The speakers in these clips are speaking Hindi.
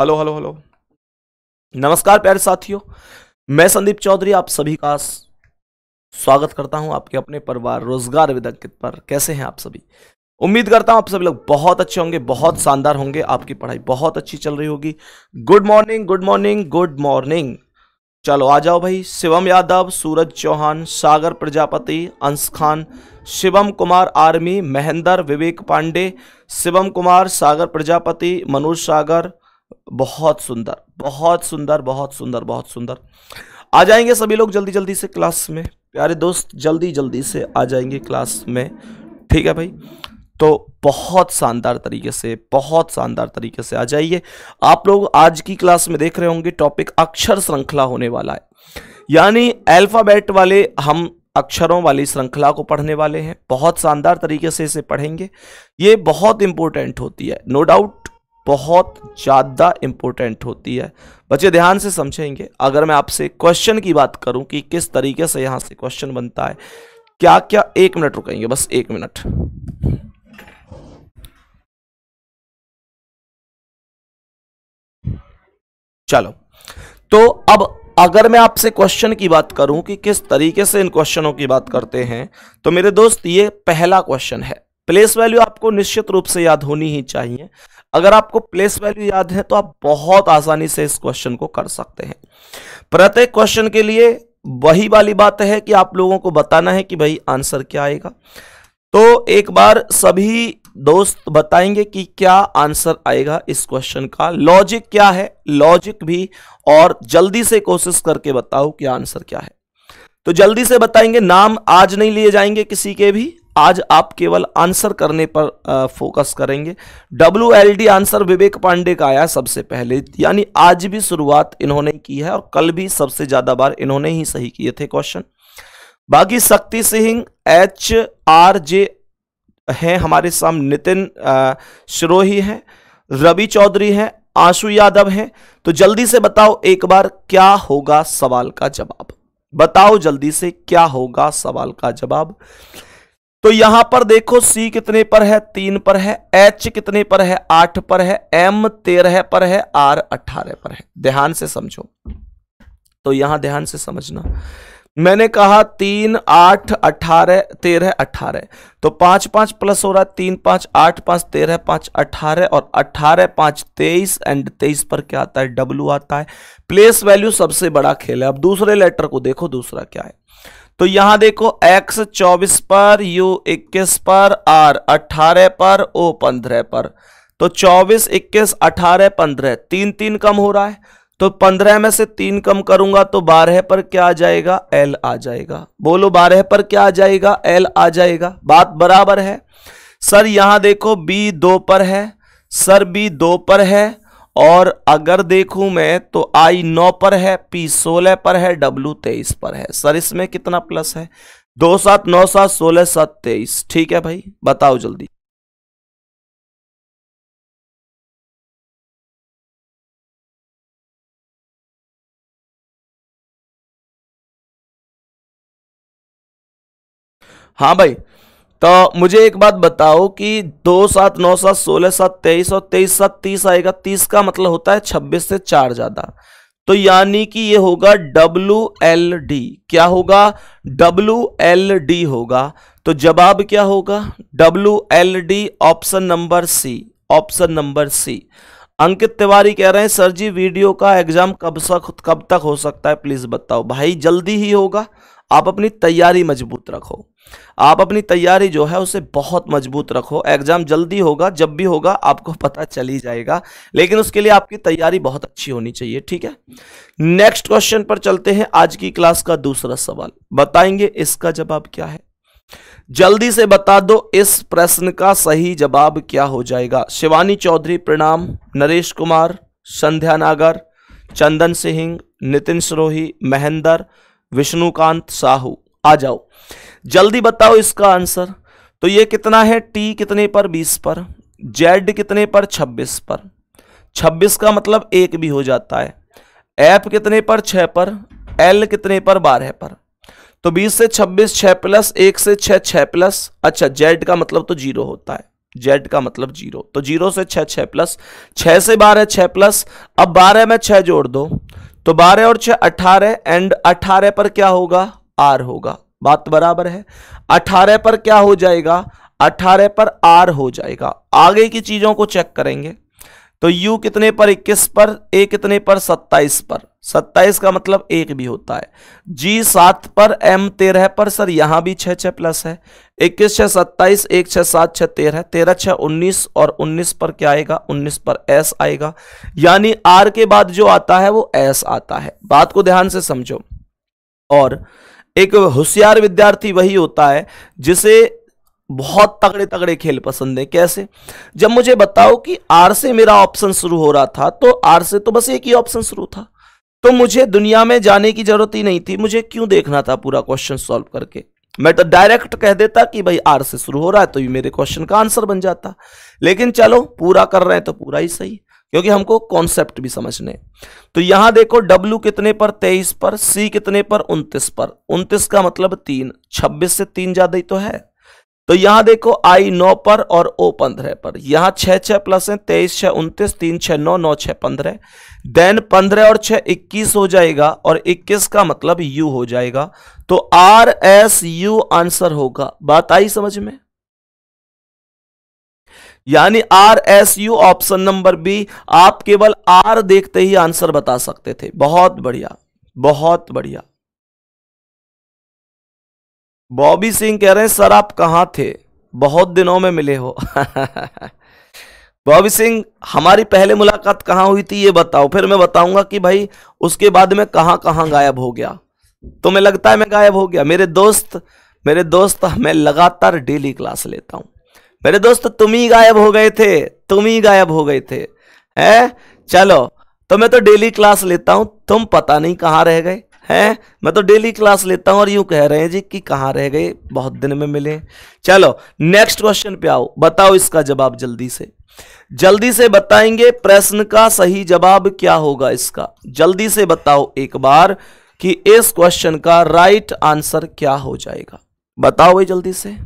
हेलो हेलो हेलो नमस्कार प्यारे साथियों मैं संदीप चौधरी आप सभी का स्वागत करता हूं आपके अपने परिवार रोजगार विदंकित पर कैसे हैं आप सभी उम्मीद करता हूं आप सभी लोग बहुत अच्छे होंगे बहुत शानदार होंगे आपकी पढ़ाई बहुत अच्छी चल रही होगी good morning good morning good morning चलो आ जाओ भाई शिवम यादव सूरज चौहान सागर प्रजापति अंश खान शिवम कुमार आर्मी महेंद्र विवेक पांडे शिवम कुमार सागर प्रजापति मनोज सागर बहुत सुंदर बहुत सुंदर बहुत सुंदर बहुत सुंदर आ जाएंगे सभी लोग जल्दी जल्दी से क्लास में प्यारे दोस्त जल्दी जल्दी से आ जाएंगे क्लास में ठीक है भाई तो बहुत शानदार तरीके से बहुत शानदार तरीके से आ जाइए आप लोग आज की क्लास में देख रहे होंगे टॉपिक अक्षर श्रृंखला होने वाला है यानी अल्फ़ाबेट वाले हम अक्षरों वाली श्रृंखला को पढ़ने वाले हैं बहुत शानदार तरीके से इसे पढ़ेंगे ये बहुत इंपॉर्टेंट होती है नो डाउट बहुत ज़्यादा इम्पोर्टेंट होती है बच्चे ध्यान से समझेंगे अगर मैं आपसे क्वेश्चन की बात करूं कि किस तरीके से यहाँ से क्वेश्चन बनता है क्या क्या एक मिनट रुकेंगे बस एक मिनट चलो तो अब अगर मैं आपसे क्वेश्चन की बात करूं कि किस तरीके से इन क्वेश्चनों की बात करते हैं तो मेरे दोस्त ये पहला क्वेश्चन है प्लेस वैल्यू आपको निश्चित रूप से याद होनी ही चाहिए अगर आपको प्लेस वैल्यू याद है तो आप बहुत आसानी से इस क्वेश्चन को कर सकते हैं प्रत्येक क्वेश्चन के लिए वही वाली बात है कि आप लोगों को बताना है कि भाई आंसर क्या आएगा तो एक बार सभी दोस्त बताएंगे कि क्या आंसर आएगा इस क्वेश्चन का लॉजिक क्या है लॉजिक भी और जल्दी से कोशिश करके बताओ कि आंसर क्या है तो जल्दी से बताएंगे नाम आज नहीं लिए जाएंगे किसी के भी आज आप केवल आंसर करने पर फोकस करेंगे W L D answer Vivek Pandey का आया सबसे पहले यानी आज भी शुरुआत इन्होंने की है और कल भी सबसे ज्यादा बार इन्होंने ही सही किए थे क्वेश्चन बाकी शक्ति सिंह एच आर जे हैं हमारे सामने नितिन सिरोही हैं रवि चौधरी हैं आंशु यादव हैं तो जल्दी से बताओ एक बार क्या होगा सवाल का जवाब बताओ जल्दी से क्या होगा सवाल का जवाब तो यहां पर देखो सी कितने पर है तीन पर है एच कितने पर है आठ पर है एम तेरह पर है आर अठारह पर है ध्यान से समझो तो यहां ध्यान से समझना मैंने कहा तीन आठ अठारह तेरह अठारह तो पांच पांच प्लस हो रहा है तीन पांच आठ पांच तेरह पांच अठारह और अठारह पांच तेईस एंड तेईस पर क्या आता है डब्लू आता है प्लेस वैल्यू सबसे बड़ा खेल है अब दूसरे लेटर को देखो दूसरा क्या है तो यहां देखो एक्स चौबीस पर यू इक्कीस पर आर 18 पर ओ पंद्रह पर तो चौबीस इक्कीस अठारह पंद्रह तीन तीन कम हो रहा है तो पंद्रह में से तीन कम करूंगा तो बारह पर क्या आ जाएगा एल आ जाएगा बोलो बारह पर क्या आ जाएगा एल आ जाएगा बात बराबर है सर यहां देखो बी दो पर है सर बी दो पर है और अगर देखूं मैं तो आई नौ पर है पी सोलह पर है डब्लू तेईस पर है सर इसमें कितना प्लस है दो सात नौ सात सोलह सात तेईस ठीक है भाई बताओ जल्दी हाँ भाई तो मुझे एक बात बताओ कि दो सात नौ सात सोलह सात तेईस और तेईस सात तीस आएगा तीस का मतलब होता है छब्बीस से चार ज्यादा तो यानी कि ये होगा डब्ल्यू एल डी क्या होगा डब्ल्यू एल डी होगा तो जवाब क्या होगा W L D option number C option number C Ankit Tiwari कह रहे हैं सर जी वीडियो का एग्जाम कब तक कब तक हो सकता है प्लीज बताओ भाई जल्दी ही होगा आप अपनी तैयारी मजबूत रखो आप अपनी तैयारी जो है उसे बहुत मजबूत रखो एग्ज़ाम जल्दी होगा जब भी होगा आपको पता चल ही जाएगा लेकिन उसके लिए आपकी तैयारी बहुत अच्छी होनी चाहिए ठीक है नेक्स्ट क्वेश्चन पर चलते हैं आज की क्लास का दूसरा सवाल बताएंगे इसका जवाब क्या है जल्दी से बता दो इस प्रश्न का सही जवाब क्या हो जाएगा शिवानी चौधरी प्रणाम नरेश कुमार संध्या नागर चंदन सिंह नितिन सरोही महेंद्र विष्णुकांत साहू आ जाओ जल्दी बताओ इसका आंसर तो ये कितना है टी कितने पर बीस पर जेड कितने पर छब्बीस पर छब्बीस का मतलब एक भी हो जाता है एफ कितने पर छह पर एल कितने पर बारह पर तो बीस से छब्बीस छः प्लस एक से छः छः प्लस अच्छा जेड का मतलब तो जीरो होता है जेड का मतलब जीरो तो जीरो से छह छह प्लस छह से बारह छह प्लस अब बारह में छह जोड़ दो तो बारह और छह अठारह एंड अठारह पर क्या होगा आर होगा बात तो बराबर है अठारह पर क्या हो जाएगा अठारह पर आर हो जाएगा आगे की चीजों को चेक करेंगे तो यू कितने पर इक्कीस पर ए कितने पर सत्ताईस पर सत्ताईस का मतलब एक भी होता है जी सात पर एम तेरह पर सर यहां भी छह छह प्लस है इक्कीस छह सत्ताईस एक छह सात छह तेरह तेरह छह उन्नीस और उन्नीस पर क्या आएगा उन्नीस पर एस आएगा यानी आर के बाद जो आता है वो एस आता है बात को ध्यान से समझो और एक होशियार विद्यार्थी वही होता है जिसे बहुत तगड़े तगड़े खेल पसंद है कैसे जब मुझे बताओ कि आर से मेरा ऑप्शन शुरू हो रहा था तो आर से तो बस एक ही ऑप्शन शुरू था तो मुझे दुनिया में जाने की जरूरत ही नहीं थी मुझे क्यों देखना था पूरा क्वेश्चन सॉल्व करके मैं तो डायरेक्ट कह देता कि भाई आर से शुरू हो रहा है तो ये मेरे क्वेश्चन का आंसर बन जाता लेकिन चलो पूरा कर रहे हैं तो पूरा ही सही क्योंकि हमको कॉन्सेप्ट भी समझने तो यहां देखो W कितने पर 23 पर C कितने पर 29 पर 29 का मतलब तीन 26 से तीन ज्यादा ही तो है तो यहां देखो आई नौ पर और ओ पंद्रह पर यहां छह छह प्लस है तेईस छह उन्तीस तीन छह नौ नौ छह पंद्रह देन पंद्रह और छह इक्कीस हो जाएगा और इक्कीस का मतलब यू हो जाएगा तो आर एस यू आंसर होगा बात आई समझ में यानी R S U option number B आप केवल आर देखते ही आंसर बता सकते थे बहुत बढ़िया बहुत बढ़िया बॉबी सिंह कह रहे हैं सर आप कहाँ थे बहुत दिनों में मिले हो बॉबी सिंह हमारी पहले मुलाकात कहाँ हुई थी ये बताओ फिर मैं बताऊंगा कि भाई उसके बाद में कहाँ कहाँ गायब हो गया तुम्हें मैं लगता है मैं गायब हो गया मेरे दोस्त मेरे दोस्त मैं लगातार डेली क्लास लेता हूँ मेरे दोस्त तुम ही गायब हो गए थे तुम ही गायब हो गए थे है चलो तो मैं तो डेली क्लास लेता हूँ तुम पता नहीं कहाँ रह गए है मैं तो डेली क्लास लेता हूं और यूं कह रहे हैं जी कि कहां रह गए बहुत दिन में मिले चलो नेक्स्ट क्वेश्चन पे आओ बताओ इसका जवाब जल्दी से जल्दी से बताएंगे प्रश्न का सही जवाब क्या होगा इसका जल्दी से बताओ एक बार कि इस क्वेश्चन का राइट आंसर क्या हो जाएगा बताओ भाई जल्दी से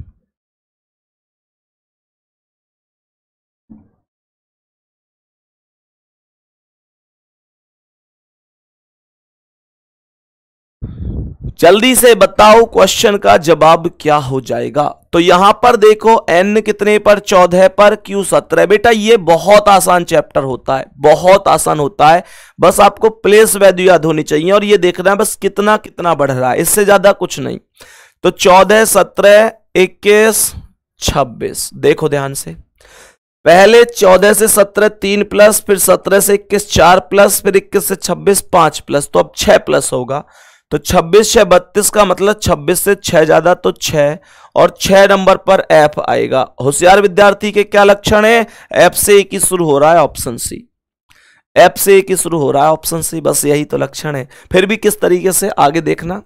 जल्दी से बताओ क्वेश्चन का जवाब क्या हो जाएगा तो यहां पर देखो एन कितने पर चौदह पर क्यू सत्रह बेटा ये बहुत आसान चैप्टर होता है बहुत आसान होता है बस आपको प्लेस वैल्यू याद होनी चाहिए और ये देखना है बस कितना कितना बढ़ रहा है इससे ज्यादा कुछ नहीं तो चौदह सत्रह इक्कीस छब्बीस देखो ध्यान से पहले चौदह से सत्रह तीन प्लस फिर सत्रह से इक्कीस चार प्लस फिर इक्कीस से छब्बीस पांच प्लस तो अब छह प्लस होगा तो 26 छः बत्तीस का मतलब 26 से 6 ज़्यादा तो 6 और 6 नंबर पर एफ आएगा होशियार विद्यार्थी के क्या लक्षण है एफ से एक ही शुरू हो रहा है ऑप्शन सी एफ से एक ही शुरू हो रहा है ऑप्शन सी बस यही तो लक्षण है फिर भी किस तरीके से आगे देखना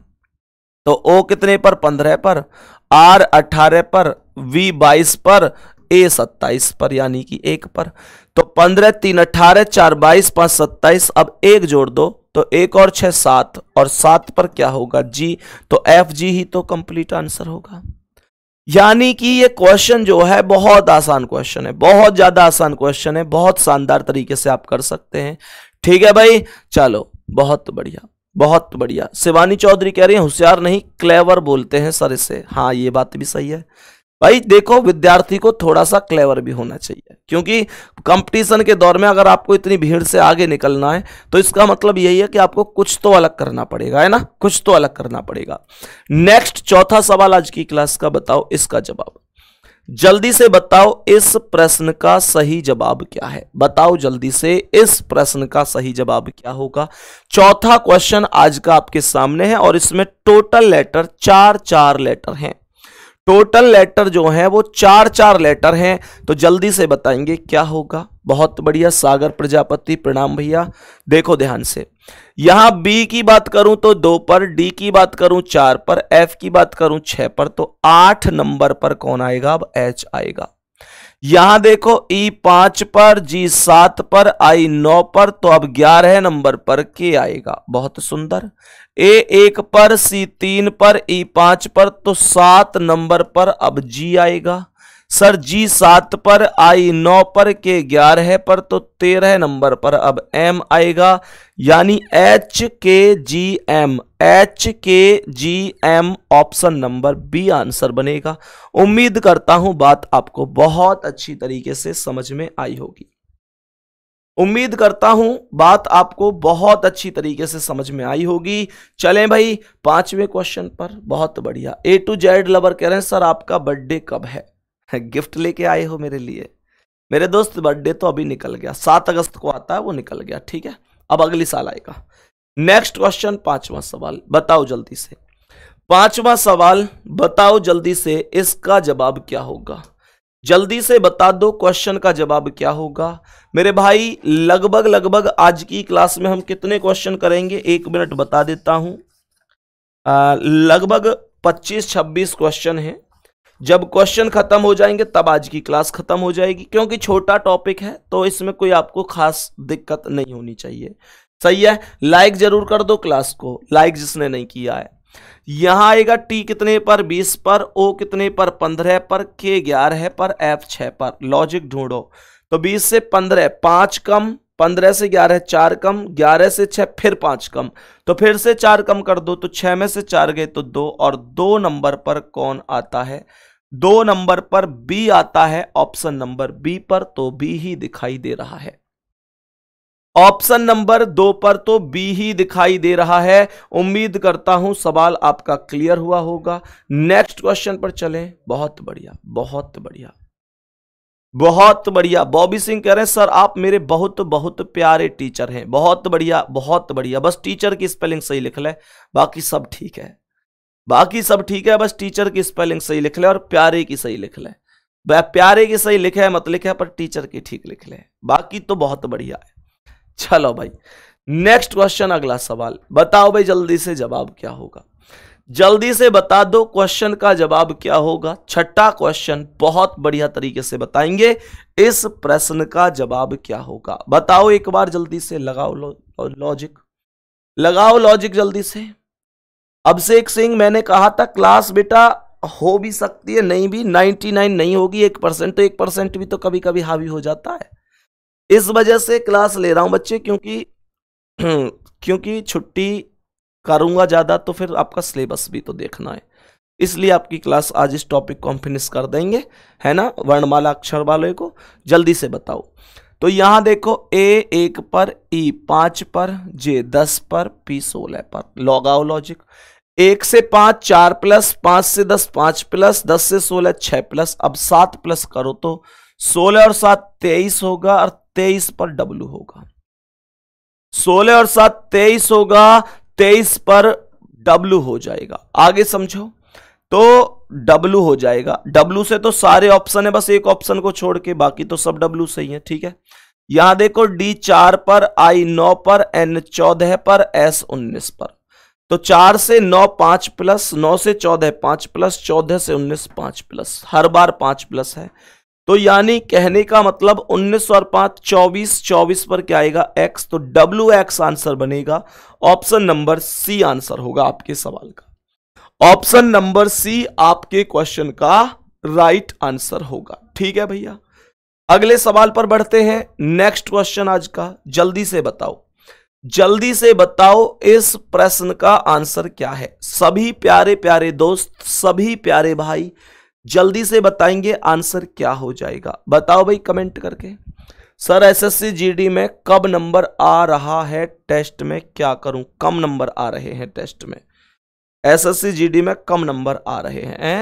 तो ओ कितने पर पंद्रह पर आर अठारह पर वी बाईस पर ए सत्ताईस पर यानी कि एक पर तो पंद्रह तीन अट्ठारह चार बाईस पांच सत्ताईस अब एक जोड़ दो तो एक और छः सात और सात पर क्या होगा जी तो एफ जी ही तो कंप्लीट आंसर होगा यानी कि ये क्वेश्चन जो है बहुत आसान क्वेश्चन है बहुत ज़्यादा आसान क्वेश्चन है बहुत शानदार तरीके से आप कर सकते हैं ठीक है भाई चलो बहुत बढ़िया बहुत बढ़िया शिवानी चौधरी कह रही है होशियार नहीं क्लेवर बोलते हैं सर इसे हाँ ये बात भी सही है भाई देखो विद्यार्थी को थोड़ा सा क्लेवर भी होना चाहिए क्योंकि कंपटीशन के दौर में अगर आपको इतनी भीड़ से आगे निकलना है तो इसका मतलब यही है कि आपको कुछ तो अलग करना पड़ेगा है ना कुछ तो अलग करना पड़ेगा नेक्स्ट चौथा सवाल आज की क्लास का बताओ इसका जवाब जल्दी से बताओ इस प्रश्न का सही जवाब क्या है बताओ जल्दी से इस प्रश्न का सही जवाब क्या होगा चौथा क्वेश्चन आज का आपके सामने है और इसमें टोटल लेटर चार चार लेटर हैं टोटल लेटर जो हैं वो चार चार लेटर हैं तो जल्दी से बताएंगे क्या होगा बहुत बढ़िया सागर प्रजापति प्रणाम भैया देखो ध्यान से यहां बी की बात करूं तो दो पर डी की बात करूं चार पर एफ की बात करूं छह पर तो आठ नंबर पर कौन आएगा अब एच आएगा यहां देखो ई पांच पर जी सात पर आई नौ पर तो अब ग्यारह नंबर पर के आएगा बहुत सुंदर ए एक पर सी तीन पर ई पांच पर तो सात नंबर पर अब जी आएगा सर जी सात पर आई नौ पर के ग्यारह पर तो तेरह नंबर पर अब एम आएगा यानी H K G M H K G M option number B answer बनेगा उम्मीद करता हूं बात आपको बहुत अच्छी तरीके से समझ में आई होगी उम्मीद करता हूं बात आपको बहुत अच्छी तरीके से समझ में आई होगी चलें भाई पांचवें क्वेश्चन पर बहुत बढ़िया ए टू जेड लवर कह रहे हैं सर आपका बर्थडे कब है गिफ्ट लेके आए हो मेरे लिए मेरे दोस्त बर्थडे तो अभी निकल गया सात अगस्त को आता है वो निकल गया ठीक है अब अगले साल आएगा नेक्स्ट क्वेश्चन पांचवा सवाल बताओ जल्दी से पांचवा सवाल बताओ जल्दी से इसका जवाब क्या होगा जल्दी से बता दो क्वेश्चन का जवाब क्या होगा मेरे भाई लगभग लगभग आज की क्लास में हम कितने क्वेश्चन करेंगे एक मिनट बता देता हूं लगभग 25-26 क्वेश्चन है जब क्वेश्चन खत्म हो जाएंगे तब आज की क्लास खत्म हो जाएगी क्योंकि छोटा टॉपिक है तो इसमें कोई आपको खास दिक्कत नहीं होनी चाहिए सही है लाइक जरूर कर दो क्लास को लाइक जिसने नहीं किया है यहां आएगा टी कितने पर बीस पर ओ कितने पर पंद्रह पर के ग्यारह पर एफ छह पर लॉजिक ढूंढो तो बीस से पंद्रह पांच कम पंद्रह से ग्यारह चार कम ग्यारह से छह फिर पांच कम तो फिर से चार कम कर दो तो छह में से चार गए तो दो और दो नंबर पर कौन आता है दो नंबर पर बी आता है ऑप्शन नंबर बी पर तो बी ही दिखाई दे रहा है ऑप्शन नंबर दो पर तो बी ही दिखाई दे रहा है उम्मीद करता हूं सवाल आपका क्लियर हुआ होगा नेक्स्ट क्वेश्चन पर चलें बहुत बढ़िया बहुत बढ़िया बहुत बढ़िया बॉबी सिंह कह रहे हैं सर आप मेरे बहुत बहुत प्यारे टीचर हैं बहुत बढ़िया बहुत बढ़िया बस टीचर की स्पेलिंग सही लिख लें बाकी सब ठीक है बाकी सब ठीक है बस टीचर की स्पेलिंग सही लिख लें और प्यारे की सही लिख लें प्यारे की सही लिखे मत लिखे पर टीचर की ठीक लिख लें बाकी तो बहुत बढ़िया है चलो भाई नेक्स्ट क्वेश्चन अगला सवाल बताओ भाई जल्दी से जवाब क्या होगा जल्दी से बता दो क्वेश्चन का जवाब क्या होगा छठा क्वेश्चन बहुत बढ़िया तरीके से बताएंगे इस प्रश्न का जवाब क्या होगा बताओ एक बार जल्दी से लगाओ लॉजिक लगाओ लॉजिक जल्दी से अभिषेक सिंह मैंने कहा था क्लास बेटा हो भी सकती है नहीं भी 99 नहीं होगी एक परसेंट तो एक परसेंट भी तो कभी कभी हावी हो जाता है इस वजह से क्लास ले रहा हूँ बच्चे क्योंकि क्योंकि छुट्टी करूँगा ज़्यादा तो फिर आपका सिलेबस भी तो देखना है इसलिए आपकी क्लास आज इस टॉपिक को हम फिनिश कर देंगे है ना वर्णमाला अक्षर वाले को जल्दी से बताओ तो यहाँ देखो ए एक पर ई पाँच पर जे दस पर पी सोलह पर लॉगाओ लॉजिक एक से पाँच चार प्लस पाँच से दस पाँच प्लस दस से सोलह छः प्लस अब सात प्लस करो तो सोलह और सात तेईस होगा और तेईस पर डब्ल्यू होगा सोलह और सात तेईस होगा तेईस पर डब्ल्यू हो जाएगा आगे समझो तो डब्लू हो जाएगा डब्लू से तो सारे ऑप्शन है बस एक ऑप्शन को छोड़ के बाकी तो सब डब्लू सही है ठीक है यहां देखो डी चार पर आई नौ पर एन चौदह पर एस उन्नीस पर तो चार से नौ पांच प्लस नौ से चौदह पांच प्लस चौदह से उन्नीस पांच प्लस हर बार पांच प्लस है तो यानी कहने का मतलब उन्नीस और पांच चौबीस चौबीस पर क्या आएगा एक्स तो डब्ल्यू एक्स आंसर बनेगा ऑप्शन नंबर सी आंसर होगा आपके सवाल का ऑप्शन नंबर सी आपके क्वेश्चन का राइट आंसर होगा ठीक है भैया अगले सवाल पर बढ़ते हैं नेक्स्ट क्वेश्चन आज का जल्दी से बताओ जल्दी से बताओ इस प्रश्न का आंसर क्या है सभी प्यारे प्यारे दोस्त सभी प्यारे भाई जल्दी से बताएंगे आंसर क्या हो जाएगा बताओ भाई कमेंट करके सर एसएससी जीडी में कब नंबर आ रहा है टेस्ट में क्या करूं कम नंबर आ रहे हैं टेस्ट में एसएससी जीडी में कम नंबर आ रहे हैं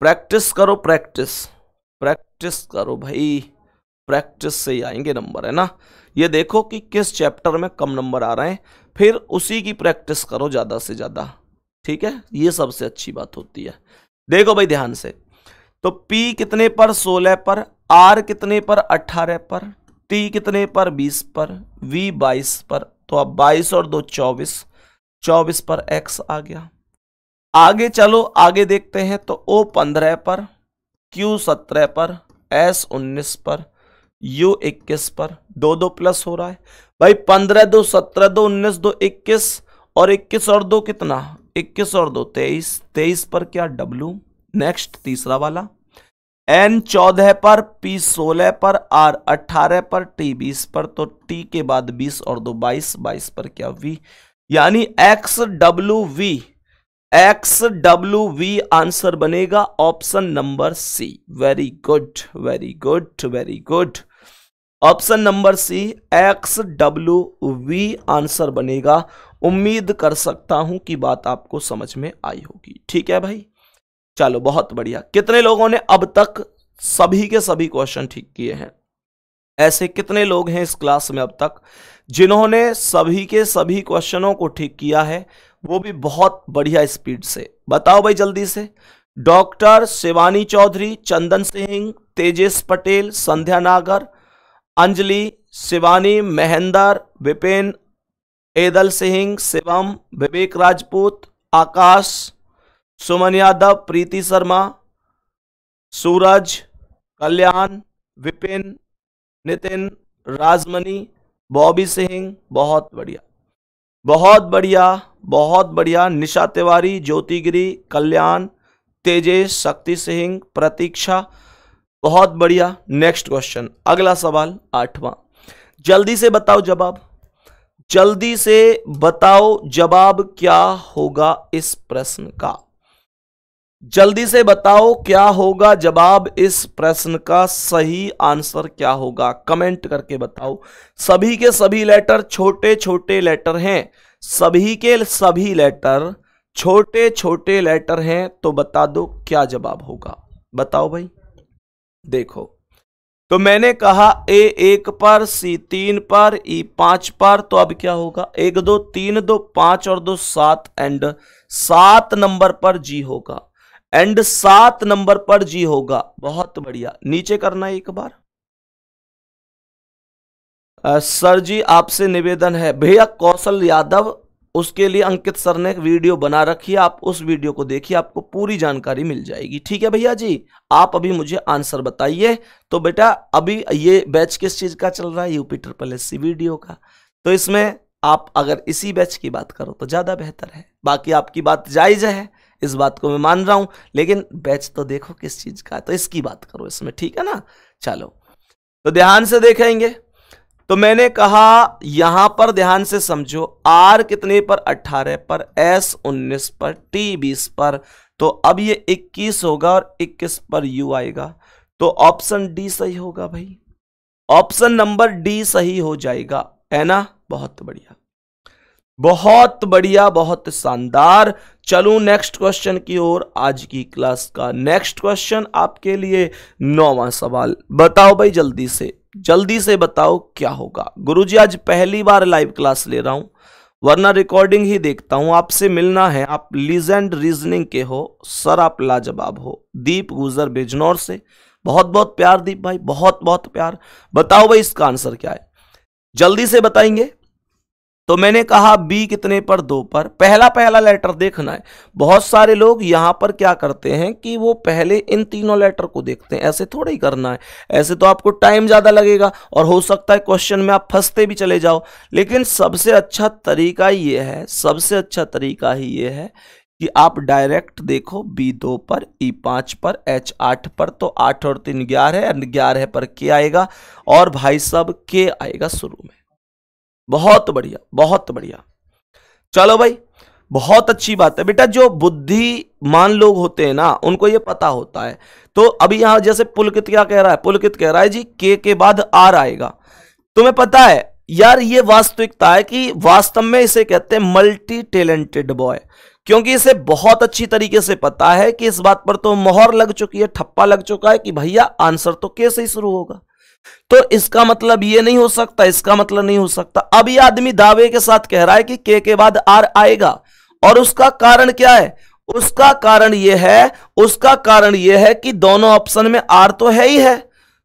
प्रैक्टिस करो प्रैक्टिस प्रैक्टिस करो भाई प्रैक्टिस से ही आएंगे नंबर है ना ये देखो कि किस चैप्टर में कम नंबर आ रहे हैं फिर उसी की प्रैक्टिस करो ज़्यादा से ज़्यादा ठीक है ये सबसे अच्छी बात होती है देखो भाई ध्यान से तो P कितने पर 16 पर R कितने पर 18 पर T कितने पर 20 पर V 22 पर तो अब 22 और दो 24 24 पर X आ गया आगे चलो आगे देखते हैं तो O 15 पर Q 17 पर S 19 पर यू इक्कीस पर दो दो प्लस हो रहा है भाई पंद्रह दो सत्रह दो उन्नीस दो इक्कीस और इक्कीस और दो कितना इक्कीस और दो तेईस तेईस पर क्या डब्लू नेक्स्ट तीसरा वाला एन चौदह पर पी सोलह पर आर अट्ठारह पर टी बीस पर तो टी के बाद बीस और दो बाईस बाईस पर क्या वी यानी X W V X W V answer बनेगा option number C very good very good very good option number C X W V answer बनेगा उम्मीद कर सकता हूं कि बात आपको समझ में आई होगी ठीक है भाई चलो बहुत बढ़िया कितने लोगों ने अब तक सभी के सभी क्वेश्चन ठीक किए हैं ऐसे कितने लोग हैं इस क्लास में अब तक जिन्होंने सभी के सभी क्वेश्चनों को ठीक किया है वो भी बहुत बढ़िया स्पीड से बताओ भाई जल्दी से डॉक्टर शिवानी चौधरी चंदन सिंह तेजेश पटेल संध्या नागर अंजलि शिवानी महेंद्र विपिन एदल सिंह शिवम विवेक राजपूत आकाश सुमन यादव प्रीति शर्मा सूरज कल्याण विपिन नितिन राजमणि बॉबी सिंह बहुत बढ़िया बहुत बढ़िया बहुत बढ़िया निशा तिवारी ज्योतिगिरी कल्याण तेजेश शक्ति सिंह प्रतीक्षा बहुत बढ़िया नेक्स्ट क्वेश्चन अगला सवाल आठवां जल्दी से बताओ जवाब जल्दी से बताओ जवाब क्या होगा इस प्रश्न का जल्दी से बताओ क्या होगा जवाब इस प्रश्न का सही आंसर क्या होगा कमेंट करके बताओ सभी के सभी लेटर छोटे छोटे लेटर हैं सभी के सभी लेटर छोटे छोटे लेटर हैं तो बता दो क्या जवाब होगा बताओ भाई देखो तो मैंने कहा ए एक पर सी तीन पर ई पांच पर तो अब क्या होगा एक दो तीन दो पांच और दो सात एंड सात नंबर पर जी होगा एंड सात नंबर पर जी होगा बहुत बढ़िया नीचे करना एक बार आ, सर जी आपसे निवेदन है भैया कौशल यादव उसके लिए अंकित सर ने वीडियो बना रखी है आप उस वीडियो को देखिए आपको पूरी जानकारी मिल जाएगी ठीक है भैया जी आप अभी मुझे आंसर बताइए तो बेटा अभी ये बैच किस चीज़ का चल रहा है यूपी ट्रिपल एस वीडियो का तो इसमें आप अगर इसी बैच की बात करो तो ज़्यादा बेहतर है बाकी आपकी बात जायज़ है इस बात को मैं मान रहा हूं लेकिन बैच तो देखो किस चीज़ का है तो इसकी बात करो इसमें ठीक है ना चलो तो ध्यान से देखेंगे तो मैंने कहा यहां पर ध्यान से समझो आर कितने पर 18 पर एस 19 पर टी 20 पर तो अब ये 21 होगा और 21 पर यू आएगा तो ऑप्शन डी सही होगा भाई ऑप्शन नंबर डी सही हो जाएगा है ना बहुत बढ़िया बहुत बढ़िया बहुत शानदार चलू नेक्स्ट क्वेश्चन की ओर आज की क्लास का नेक्स्ट क्वेश्चन आपके लिए नौवां सवाल बताओ भाई जल्दी से जल्दी से बताओ क्या होगा गुरुजी आज पहली बार लाइव क्लास ले रहा हूं वरना रिकॉर्डिंग ही देखता हूं आपसे मिलना है आप लीजेंड रीजनिंग के हो सर आप लाजवाब हो दीप गुजर बिजनौर से बहुत बहुत प्यार दीप भाई बहुत बहुत प्यार बताओ भाई इसका आंसर क्या है जल्दी से बताएंगे तो मैंने कहा बी कितने पर दो पर पहला पहला लेटर देखना है बहुत सारे लोग यहाँ पर क्या करते हैं कि वो पहले इन तीनों लेटर को देखते हैं ऐसे थोड़ा ही करना है ऐसे तो आपको टाइम ज़्यादा लगेगा और हो सकता है क्वेश्चन में आप फंसते भी चले जाओ लेकिन सबसे अच्छा तरीका ये है सबसे अच्छा तरीका ही ये है कि आप डायरेक्ट देखो बी दो पर ई पाँच पर एच आठ पर तो आठ और तीन ग्यारह ग्यारह पर के आएगा और भाई सब के आएगा शुरू में बहुत बढ़िया बहुत बढ़िया चलो भाई बहुत अच्छी बात है बेटा जो बुद्धिमान लोग होते हैं ना उनको ये पता होता है तो अभी यहां जैसे पुलकित क्या कह रहा है पुलकित कह रहा है जी के के बाद आर आएगा तुम्हें पता है यार ये वास्तविकता है कि वास्तव में इसे कहते हैं मल्टी टैलेंटेड बॉय क्योंकि इसे बहुत अच्छी तरीके से पता है कि इस बात पर तो मोहर लग चुकी है ठप्पा लग चुका है कि भैया आंसर तो कैसे ही शुरू होगा तो इसका मतलब ये नहीं हो सकता इसका मतलब नहीं हो सकता अब ये आदमी दावे के साथ कह रहा है कि के के बाद आर आएगा और उसका कारण क्या है उसका कारण यह है उसका कारण यह है कि दोनों ऑप्शन में आर तो है ही है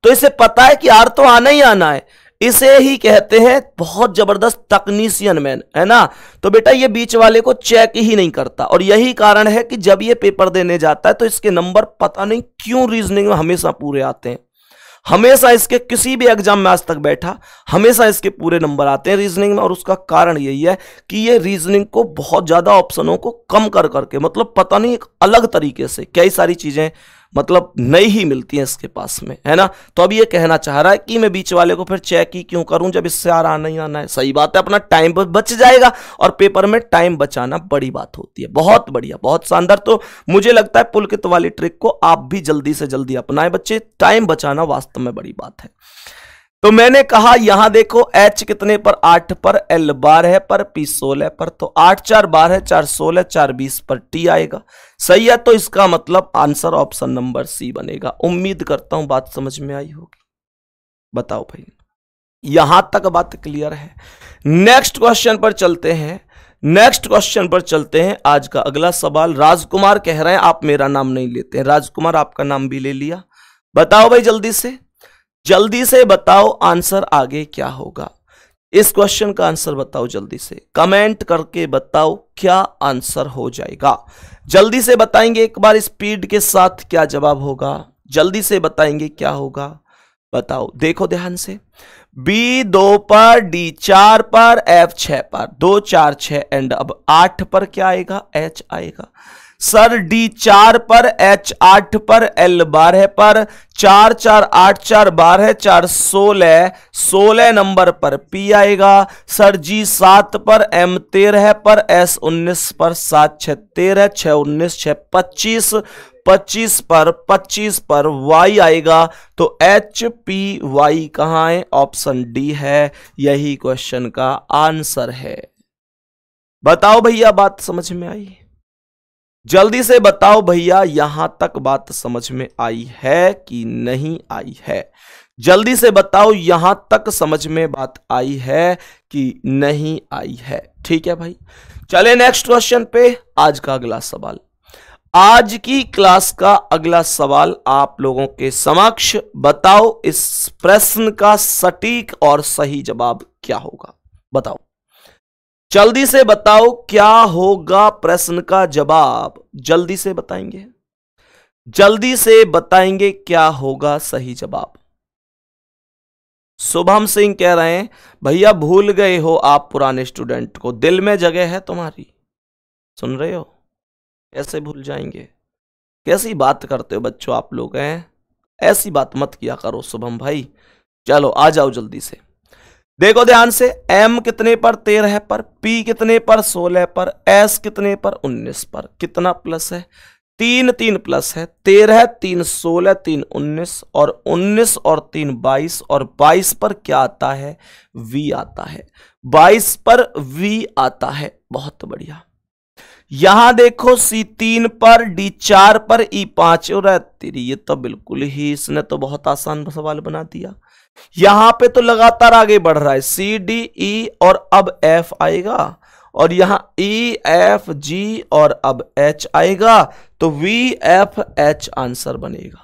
तो इसे पता है कि आर तो आना ही आना है इसे ही कहते हैं बहुत जबरदस्त तकनीशियन मैन है ना तो बेटा ये बीच वाले को चेक ही नहीं करता और यही कारण है कि जब ये पेपर देने जाता है तो इसके नंबर पता नहीं क्यों रीजनिंग में हमेशा पूरे आते हैं हमेशा इसके किसी भी एग्जाम में आज तक बैठा हमेशा इसके पूरे नंबर आते हैं रीजनिंग में और उसका कारण यही है कि ये रीजनिंग को बहुत ज़्यादा ऑप्शनों को कम कर करके मतलब पता नहीं एक अलग तरीके से कई सारी चीज़ें मतलब नई ही मिलती है इसके पास में है ना तो अब ये कहना चाह रहा है कि मैं बीच वाले को फिर चेक ही क्यों करूं जब इससे यार आना ही आना है सही बात है अपना टाइम बच जाएगा और पेपर में टाइम बचाना बड़ी बात होती है बहुत बढ़िया बहुत शानदार तो मुझे लगता है पुलकित वाली ट्रिक को आप भी जल्दी से जल्दी अपनाएं बच्चे टाइम बचाना वास्तव में बड़ी बात है तो मैंने कहा यहां देखो एच कितने पर आठ पर एल बार है पर पी सोलह पर तो आठ चार बार है चार सोलह चार बीस पर टी आएगा सही है तो इसका मतलब आंसर ऑप्शन नंबर सी बनेगा उम्मीद करता हूं बात समझ में आई होगी बताओ भाई यहां तक बात क्लियर है नेक्स्ट क्वेश्चन पर चलते हैं नेक्स्ट क्वेश्चन पर चलते हैं आज का अगला सवाल राजकुमार कह रहे हैं आप मेरा नाम नहीं लेते हैं राजकुमार आपका नाम भी ले लिया बताओ भाई जल्दी से जल्दी से बताओ आंसर आगे क्या होगा इस क्वेश्चन का आंसर बताओ जल्दी से कमेंट करके बताओ क्या आंसर हो जाएगा जल्दी से बताएंगे एक बार स्पीड के साथ क्या जवाब होगा जल्दी से बताएंगे क्या होगा बताओ देखो ध्यान से बी दो पर डी चार पर एफ छ पर दो चार छ एंड अब आठ पर क्या आएगा एच आएगा सर डी चार पर एच आठ पर एल बारह पर चार चार आठ चार बारह चार सोलह सोलह नंबर पर पी आएगा सर जी सात पर एम तेरह पर एस उन्नीस पर सात छ तेरह छ उन्नीस छ पच्चीस पच्चीस पर पच्चीस पर वाई आएगा तो एच पी वाई कहाँ है ऑप्शन डी है यही क्वेश्चन का आंसर है बताओ भैया बात समझ में आई जल्दी से बताओ भैया यहां तक बात समझ में आई है कि नहीं आई है जल्दी से बताओ यहां तक समझ में बात आई है कि नहीं आई है ठीक है भाई चले नेक्स्ट क्वेश्चन पे आज का अगला सवाल आज की क्लास का अगला सवाल आप लोगों के समक्ष बताओ इस प्रश्न का सटीक और सही जवाब क्या होगा बताओ जल्दी से बताओ क्या होगा प्रश्न का जवाब जल्दी से बताएंगे जल्दी से बताएंगे क्या होगा सही जवाब शुभम सिंह कह रहे हैं भैया भूल गए हो आप पुराने स्टूडेंट को दिल में जगह है तुम्हारी सुन रहे हो कैसे भूल जाएंगे कैसी बात करते हो बच्चों आप लोग हैं ऐसी बात मत किया करो शुभम भाई चलो आ जाओ जल्दी से देखो ध्यान से एम कितने पर तेरह पर पी कितने पर सोलह पर एस कितने पर उन्नीस पर कितना प्लस है तीन तीन प्लस है तेरह तीन सोलह तीन उन्नीस और उन्नीस और तीन बाईस और बाईस पर क्या आता है वी आता है बाईस पर वी आता है बहुत बढ़िया यहां देखो सी तीन पर डी चार पर ई e पांच और e तेरी ये तो बिल्कुल ही इसने तो बहुत आसान सवाल बना दिया यहां पे तो लगातार आगे बढ़ रहा है सी डी ई और अब एफ आएगा और यहां ई एफ जी और अब एच आएगा तो वी एफ एच आंसर बनेगा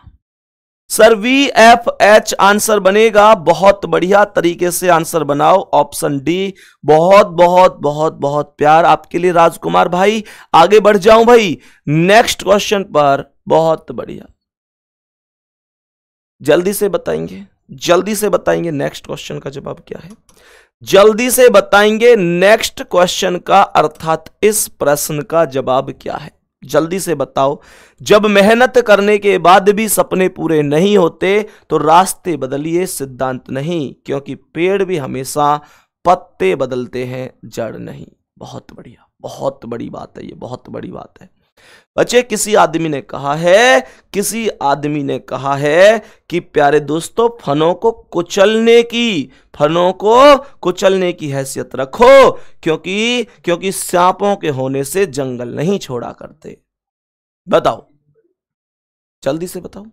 sir V F H answer बनेगा बहुत बढ़िया तरीके से आंसर बनाओ ऑप्शन डी बहुत बहुत बहुत बहुत प्यार आपके लिए राजकुमार भाई आगे बढ़ जाऊं भाई नेक्स्ट क्वेश्चन पर बहुत बढ़िया जल्दी से बताएंगे जल्दी से बताएंगे नेक्स्ट क्वेश्चन का जवाब क्या है जल्दी से बताएंगे नेक्स्ट क्वेश्चन का अर्थात इस प्रश्न का जवाब क्या है जल्दी से बताओ जब मेहनत करने के बाद भी सपने पूरे नहीं होते तो रास्ते बदलिए सिद्धांत नहीं क्योंकि पेड़ भी हमेशा पत्ते बदलते हैं जड़ नहीं बहुत बढ़िया बहुत बड़ी बात है ये बहुत बड़ी बात है बच्चे किसी आदमी ने कहा है किसी आदमी ने कहा है कि प्यारे दोस्तों फनों को कुचलने की फनों को कुचलने की हैसियत रखो क्योंकि क्योंकि सांपों के होने से जंगल नहीं छोड़ा करते बताओ जल्दी से बताओ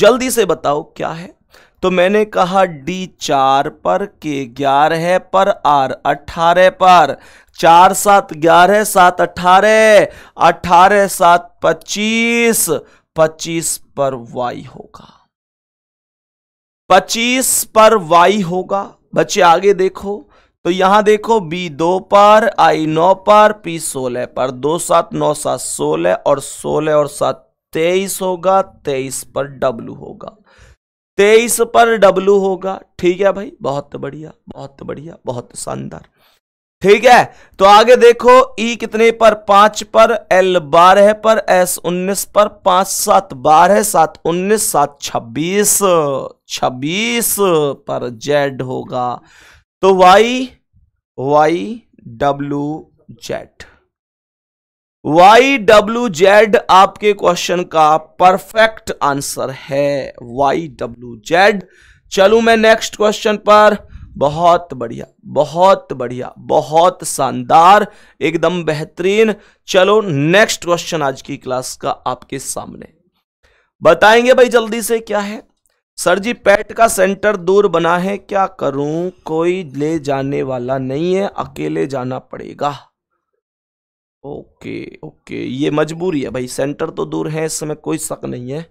जल्दी से बताओ क्या है तो मैंने कहा डी चार पर के ग्यारह पर आर अठारह पर चार सात ग्यारह सात अठारह अठारह सात पच्चीस पच्चीस पर वाई होगा पच्चीस पर वाई होगा बच्चे आगे देखो तो यहां देखो बी दो पर आई नौ पर पी सोलह पर दो सात नौ सात सोलह और सोलह और सात तेईस होगा तेईस पर डब्लू होगा तेईस पर डब्लू होगा ठीक है भाई बहुत बढ़िया बहुत बढ़िया बहुत शानदार ठीक है तो आगे देखो ई e कितने पर पांच पर एल बारह पर एस उन्नीस पर पांच सात बारह सात उन्नीस सात छब्बीस छब्बीस पर जेड होगा तो Y Y W Z Y W Z आपके क्वेश्चन का परफेक्ट आंसर है वाई डब्ल्यू जेड चलू मैं नेक्स्ट क्वेश्चन पर बहुत बढ़िया बहुत बढ़िया बहुत शानदार एकदम बेहतरीन चलो नेक्स्ट क्वेश्चन आज की क्लास का आपके सामने बताएंगे भाई जल्दी से क्या है सर जी पेट का सेंटर दूर बना है क्या करूं कोई ले जाने वाला नहीं है अकेले जाना पड़ेगा ओके ओके ये मजबूरी है भाई सेंटर तो दूर है इस समय कोई शक नहीं है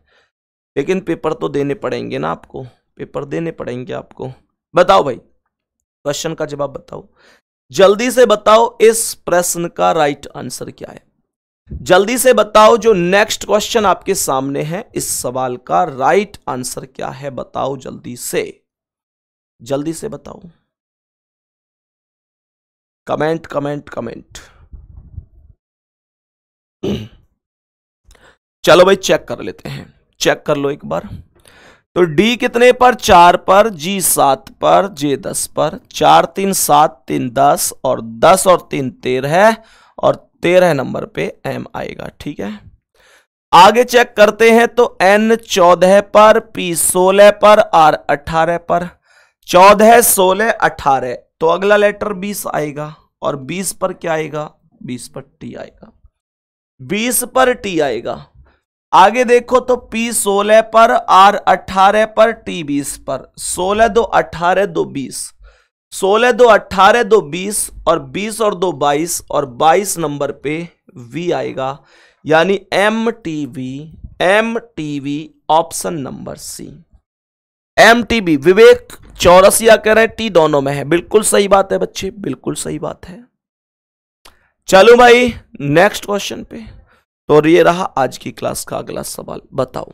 लेकिन पेपर तो देने पड़ेंगे ना आपको पेपर देने पड़ेंगे आपको बताओ भाई क्वेश्चन का जवाब बताओ जल्दी से बताओ इस प्रश्न का राइट आंसर क्या है जल्दी से बताओ जो नेक्स्ट क्वेश्चन आपके सामने है इस सवाल का राइट आंसर क्या है बताओ जल्दी से जल्दी से बताओ कमेंट कमेंट कमेंट चलो भाई चेक कर लेते हैं चेक कर लो एक बार तो डी कितने पर चार पर जी सात पर जे दस पर चार तीन सात तीन दस और दस और तीन तेरह है और तेरह नंबर पे एम आएगा ठीक है आगे चेक करते हैं तो एन चौदह पर पी सोलह पर आर अठारह पर चौदह सोलह अठारह तो अगला लेटर बीस आएगा और बीस पर क्या आएगा बीस पर टी आएगा बीस पर टी आएगा आगे देखो तो P 16 पर R 18 पर T 20 पर 16 दो 18 दो 20 16 दो 18 दो 20 और 20 और दो 22 और 22 नंबर पे V आएगा यानी M T V M T V option number C M T B Vivek Chaurasia कह रहे हैं टी दोनों में है बिल्कुल सही बात है बच्चे बिल्कुल सही बात है चलो भाई नेक्स्ट क्वेश्चन पे तो ये रहा आज की क्लास का अगला सवाल बताओ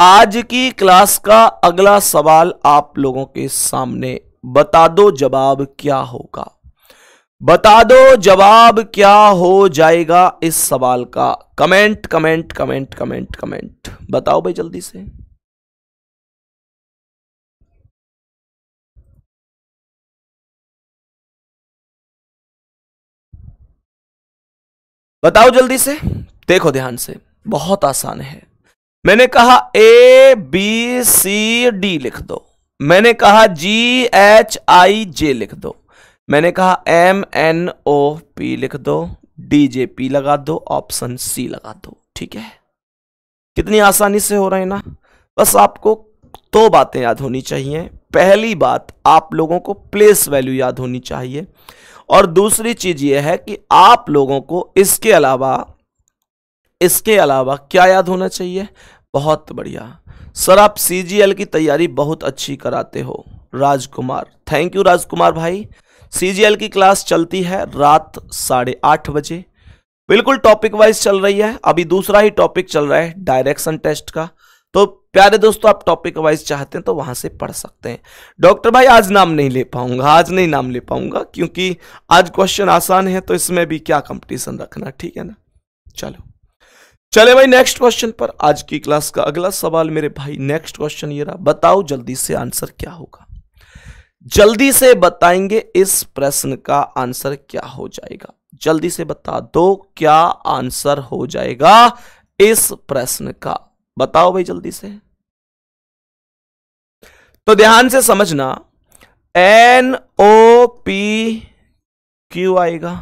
आज की क्लास का अगला सवाल आप लोगों के सामने बता दो जवाब क्या होगा बता दो जवाब क्या हो जाएगा इस सवाल का comment comment comment comment comment बताओ भाई जल्दी से बताओ जल्दी से देखो ध्यान से बहुत आसान है मैंने कहा ए बी सी डी लिख दो मैंने कहा जी एच आई जे लिख दो मैंने कहा एम एन ओ पी लिख दो डी जे पी लगा दो ऑप्शन सी लगा दो ठीक है कितनी आसानी से हो रहे हैं ना बस आपको दो बातें याद होनी चाहिए पहली बात आप लोगों को प्लेस वैल्यू याद होनी चाहिए और दूसरी चीज यह है कि आप लोगों को इसके अलावा इसके अलावा क्या याद होना चाहिए बहुत बढ़िया सर आप सी की तैयारी बहुत अच्छी कराते हो राजकुमार थैंक यू राजकुमार भाई सी की क्लास चलती है रात साढ़े आठ बजे बिल्कुल टॉपिक वाइज चल रही है अभी दूसरा ही टॉपिक चल रहा है डायरेक्शन टेस्ट का तो प्यारे दोस्तों आप टॉपिक वाइज चाहते हैं तो वहां से पढ़ सकते हैं डॉक्टर भाई आज नाम नहीं ले पाऊंगा आज नहीं नाम ले पाऊंगा क्योंकि आज क्वेश्चन आसान है तो इसमें भी क्या कंपटीशन रखना ठीक है ना चलो चले भाई नेक्स्ट क्वेश्चन पर आज की क्लास का अगला सवाल मेरे भाई नेक्स्ट क्वेश्चन ये रहा बताओ जल्दी से आंसर क्या होगा जल्दी से बताएंगे इस प्रश्न का आंसर क्या हो जाएगा जल्दी से बता दो क्या आंसर हो जाएगा इस प्रश्न का बताओ भाई जल्दी से तो ध्यान से समझना एन ओ पी क्यू आएगा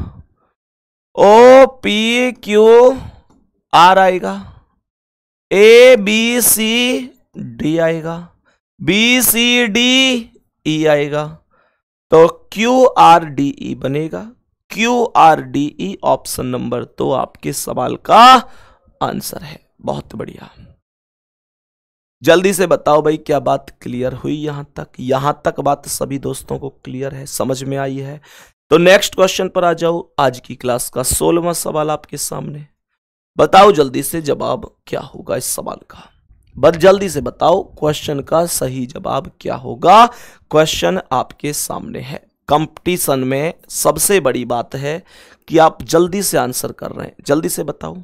ओ पी क्यू आर आएगा ए बी सी डी आएगा बी सी डी ई आएगा तो क्यू आर डी ई बनेगा Q R D E option number तो आपके सवाल का आंसर है बहुत बढ़िया जल्दी से बताओ भाई क्या बात क्लियर हुई यहां तक यहां तक बात सभी दोस्तों को क्लियर है समझ में आई है तो नेक्स्ट क्वेश्चन पर आ जाओ आज की क्लास का सोलवा सवाल आपके सामने बताओ जल्दी से जवाब क्या होगा इस सवाल का बस जल्दी से बताओ क्वेश्चन का सही जवाब क्या होगा क्वेश्चन आपके सामने है कंपटीशन में सबसे बड़ी बात है कि आप जल्दी से आंसर कर रहे हैं जल्दी से बताओ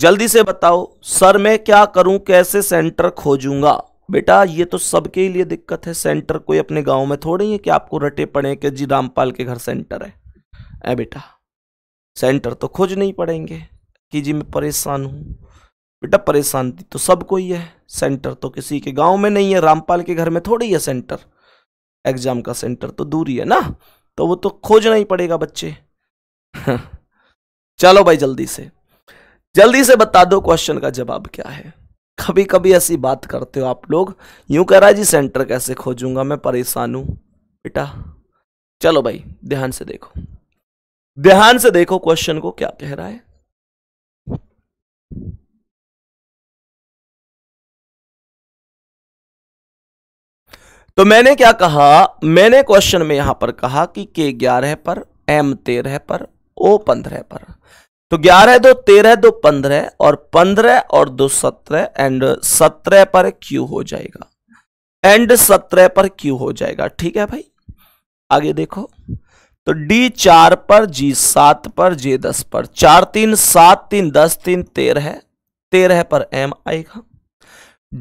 जल्दी से बताओ सर मैं क्या करूं कैसे सेंटर खोजूंगा बेटा ये तो सबके लिए दिक्कत है सेंटर कोई अपने गांव में थोड़े ही है कि आपको रटे पड़े कि जी रामपाल के घर सेंटर है ए बेटा सेंटर तो खोज नहीं पड़ेंगे कि जी मैं परेशान हूँ बेटा परेशान तो सबको ही है सेंटर तो किसी के गांव में नहीं है रामपाल के घर में थोड़ी है सेंटर एग्जाम का सेंटर तो दूर ही है ना तो वो तो खोजना ही पड़ेगा बच्चे चलो भाई जल्दी से जल्दी से बता दो क्वेश्चन का जवाब क्या है कभी कभी ऐसी बात करते हो आप लोग यूं कह रहा है जी सेंटर कैसे खोजूंगा मैं परेशान हूं बेटा चलो भाई ध्यान से देखो ध्यान से देखो क्वेश्चन को क्या कह रहा है तो मैंने क्या कहा मैंने क्वेश्चन में यहां पर कहा कि के ग्यारह पर एम तेरह पर ओ पंद्रह पर तो ग्यारह दो तेरह दो पंद्रह और पंद्रह और दो सत्रह एंड सत्रह पर क्यू हो जाएगा एंड सत्रह पर क्यू हो जाएगा ठीक है भाई आगे देखो तो डी चार पर जी सात पर जे दस पर चार तीन सात तीन दस तीन तेरह तेरह पर एम आएगा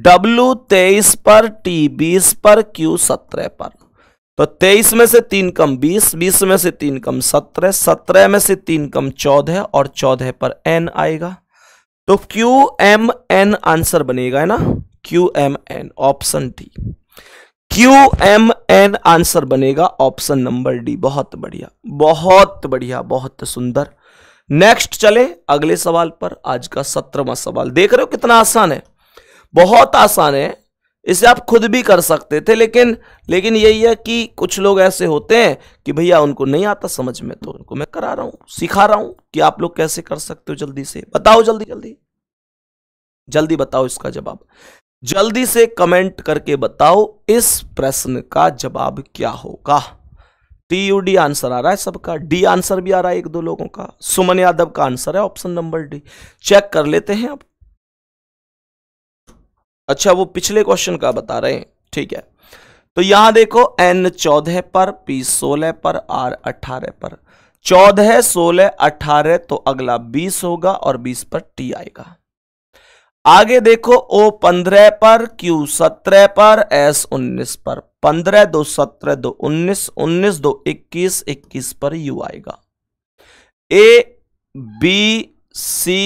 डब्लू तेईस पर टी बीस पर क्यू सत्रह पर तो तेईस में से तीन कम बीस बीस में से तीन कम सत्रह सत्रह में से तीन कम चौदह और चौदह पर एन आएगा तो क्यू एम एन आंसर बनेगा है ना Q M N option D Q M N answer बनेगा ऑप्शन नंबर डी बहुत बढ़िया बहुत बढ़िया बहुत सुंदर नेक्स्ट चले अगले सवाल पर आज का सत्रहवा सवाल देख रहे हो कितना आसान है बहुत आसान है इसे आप खुद भी कर सकते थे लेकिन लेकिन यही है कि कुछ लोग ऐसे होते हैं कि भैया उनको नहीं आता समझ में तो उनको मैं करा रहा हूँ सिखा रहा हूँ कि आप लोग कैसे कर सकते हो जल्दी से बताओ जल्दी जल्दी जल्दी बताओ इसका जवाब जल्दी से कमेंट करके बताओ इस प्रश्न का जवाब क्या होगा टी यू डी आंसर आ रहा है सबका डी आंसर भी आ रहा है एक दो लोगों का सुमन यादव का आंसर है ऑप्शन नंबर डी चेक कर लेते हैं आप अच्छा वो पिछले क्वेश्चन का बता रहे हैं ठीक है तो यहां देखो एन चौदह पर पी सोलह पर आर अठारह पर चौदह सोलह अठारह तो अगला बीस होगा और बीस पर टी आएगा आगे देखो ओ पंद्रह पर क्यू सत्रह पर एस उन्नीस पर पंद्रह दो सत्रह दो उन्नीस उन्नीस दो इक्कीस इक्कीस पर यू आएगा ए बी सी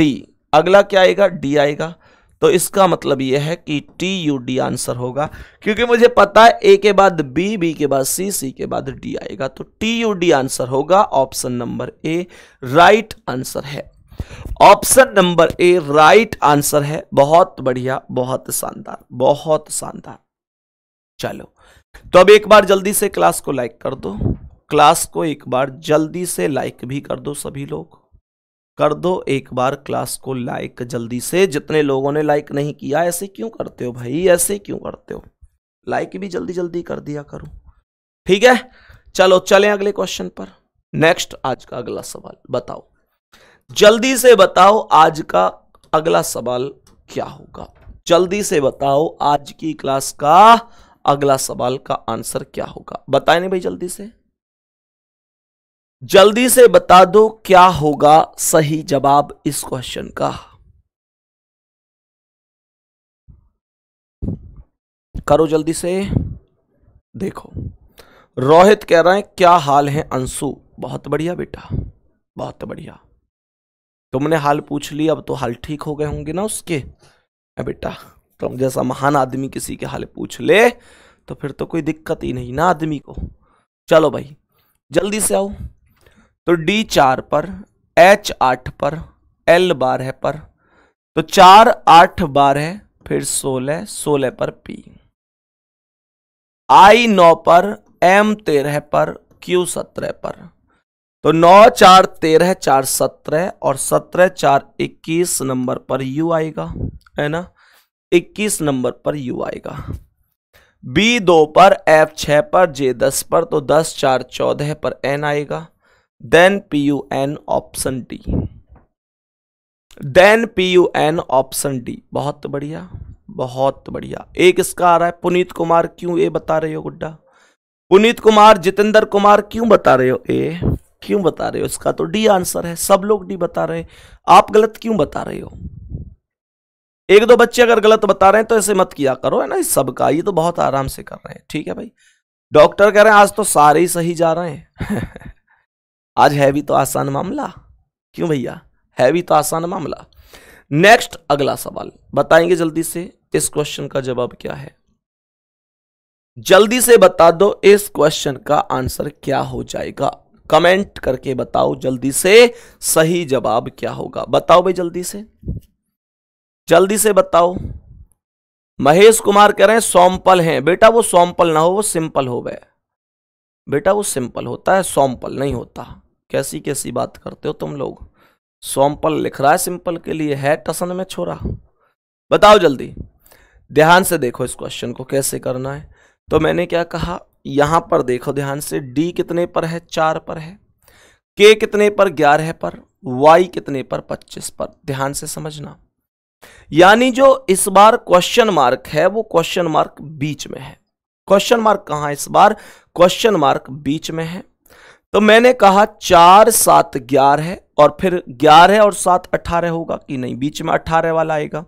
डी अगला क्या आएगा डी आएगा तो इसका मतलब यह है कि टी यू डी आंसर होगा क्योंकि मुझे पता है ए के बाद बी बी के बाद सी सी के बाद डी आएगा तो टी यू डी आंसर होगा option number A right answer है option number A right answer है बहुत बढ़िया बहुत शानदार बहुत शानदार चलो तो अब एक बार जल्दी से क्लास को लाइक कर दो क्लास को एक बार जल्दी से लाइक भी कर दो सभी लोग कर दो एक बार क्लास को लाइक जल्दी से जितने लोगों ने लाइक नहीं किया ऐसे क्यों करते हो भाई ऐसे क्यों करते हो लाइक भी जल्दी जल्दी कर दिया करो ठीक है चलो चलें अगले क्वेश्चन पर नेक्स्ट आज का अगला सवाल बताओ जल्दी से बताओ आज का अगला सवाल क्या होगा जल्दी से बताओ आज की क्लास का अगला सवाल का आंसर क्या होगा बताए नहीं भाई जल्दी से जल्दी से बता दो क्या होगा सही जवाब इस क्वेश्चन का करो जल्दी से देखो रोहित कह रहे हैं क्या हाल है अंशु बहुत बढ़िया बेटा बहुत बढ़िया तुमने हाल पूछ लिया अब तो हाल ठीक हो गए होंगे ना उसके बेटा तुम तो जैसा महान आदमी किसी के हाल पूछ ले तो फिर तो कोई दिक्कत ही नहीं ना आदमी को चलो भाई जल्दी से आओ तो डी चार पर एच आठ पर एल बारह पर तो चार आठ बारह फिर सोलह सोलह पर पी आई नौ पर एम तेरह पर क्यू सत्रह पर तो नौ चार तेरह चार सत्रह और सत्रह चार इक्कीस नंबर पर यू आएगा है ना इक्कीस नंबर पर यू आएगा बी दो पर एफ छह पर जे दस पर तो दस चार चौदह पर एन आएगा U N option D then N option D बहुत बढ़िया बहुत बढ़िया एक इसका आ रहा है पुनीत कुमार क्यों ए बता रहे हो गुड्डा पुनीत कुमार जितेंद्र कुमार क्यों बता रहे हो ए क्यों बता रहे हो इसका तो डी आंसर है सब लोग डी बता रहे हैं आप गलत क्यों बता रहे हो एक दो बच्चे अगर गलत बता रहे हैं तो ऐसे मत किया करो है ना इस सबका ये तो बहुत आराम से कर रहे हैं ठीक है भाई डॉक्टर कह रहे हैं आज तो सारे ही सही जा रहे हैं आज है भी तो आसान मामला क्यों भैया है भी तो आसान मामला नेक्स्ट अगला सवाल बताएंगे जल्दी से इस क्वेश्चन का जवाब क्या है जल्दी से बता दो इस क्वेश्चन का आंसर क्या हो जाएगा कमेंट करके बताओ जल्दी से सही जवाब क्या होगा बताओ भाई जल्दी से जल्दी से बताओ महेश कुमार कह रहे हैं सोमपल हैं बेटा वो सोमपल ना हो वो सिंपल हो गए बेटा वो सिंपल होता है सोमपल नहीं होता कैसी कैसी बात करते हो तुम लोग सोम्पल लिख रहा है सिंपल के लिए है टसन में छोरा बताओ जल्दी ध्यान से देखो इस क्वेश्चन को कैसे करना है तो मैंने क्या कहा यहां पर देखो ध्यान से डी कितने पर है चार पर है के कितने पर ग्यारह पर वाई कितने पर पच्चीस पर ध्यान से समझना यानी जो इस बार क्वेश्चन मार्क है वो क्वेश्चन मार्क बीच में है क्वेश्चन मार्क कहा इस बार क्वेश्चन मार्क बीच में है तो मैंने कहा चार सात ग्यारह है और फिर ग्यारह और सात अठारह होगा कि नहीं बीच में अठारह वाला आएगा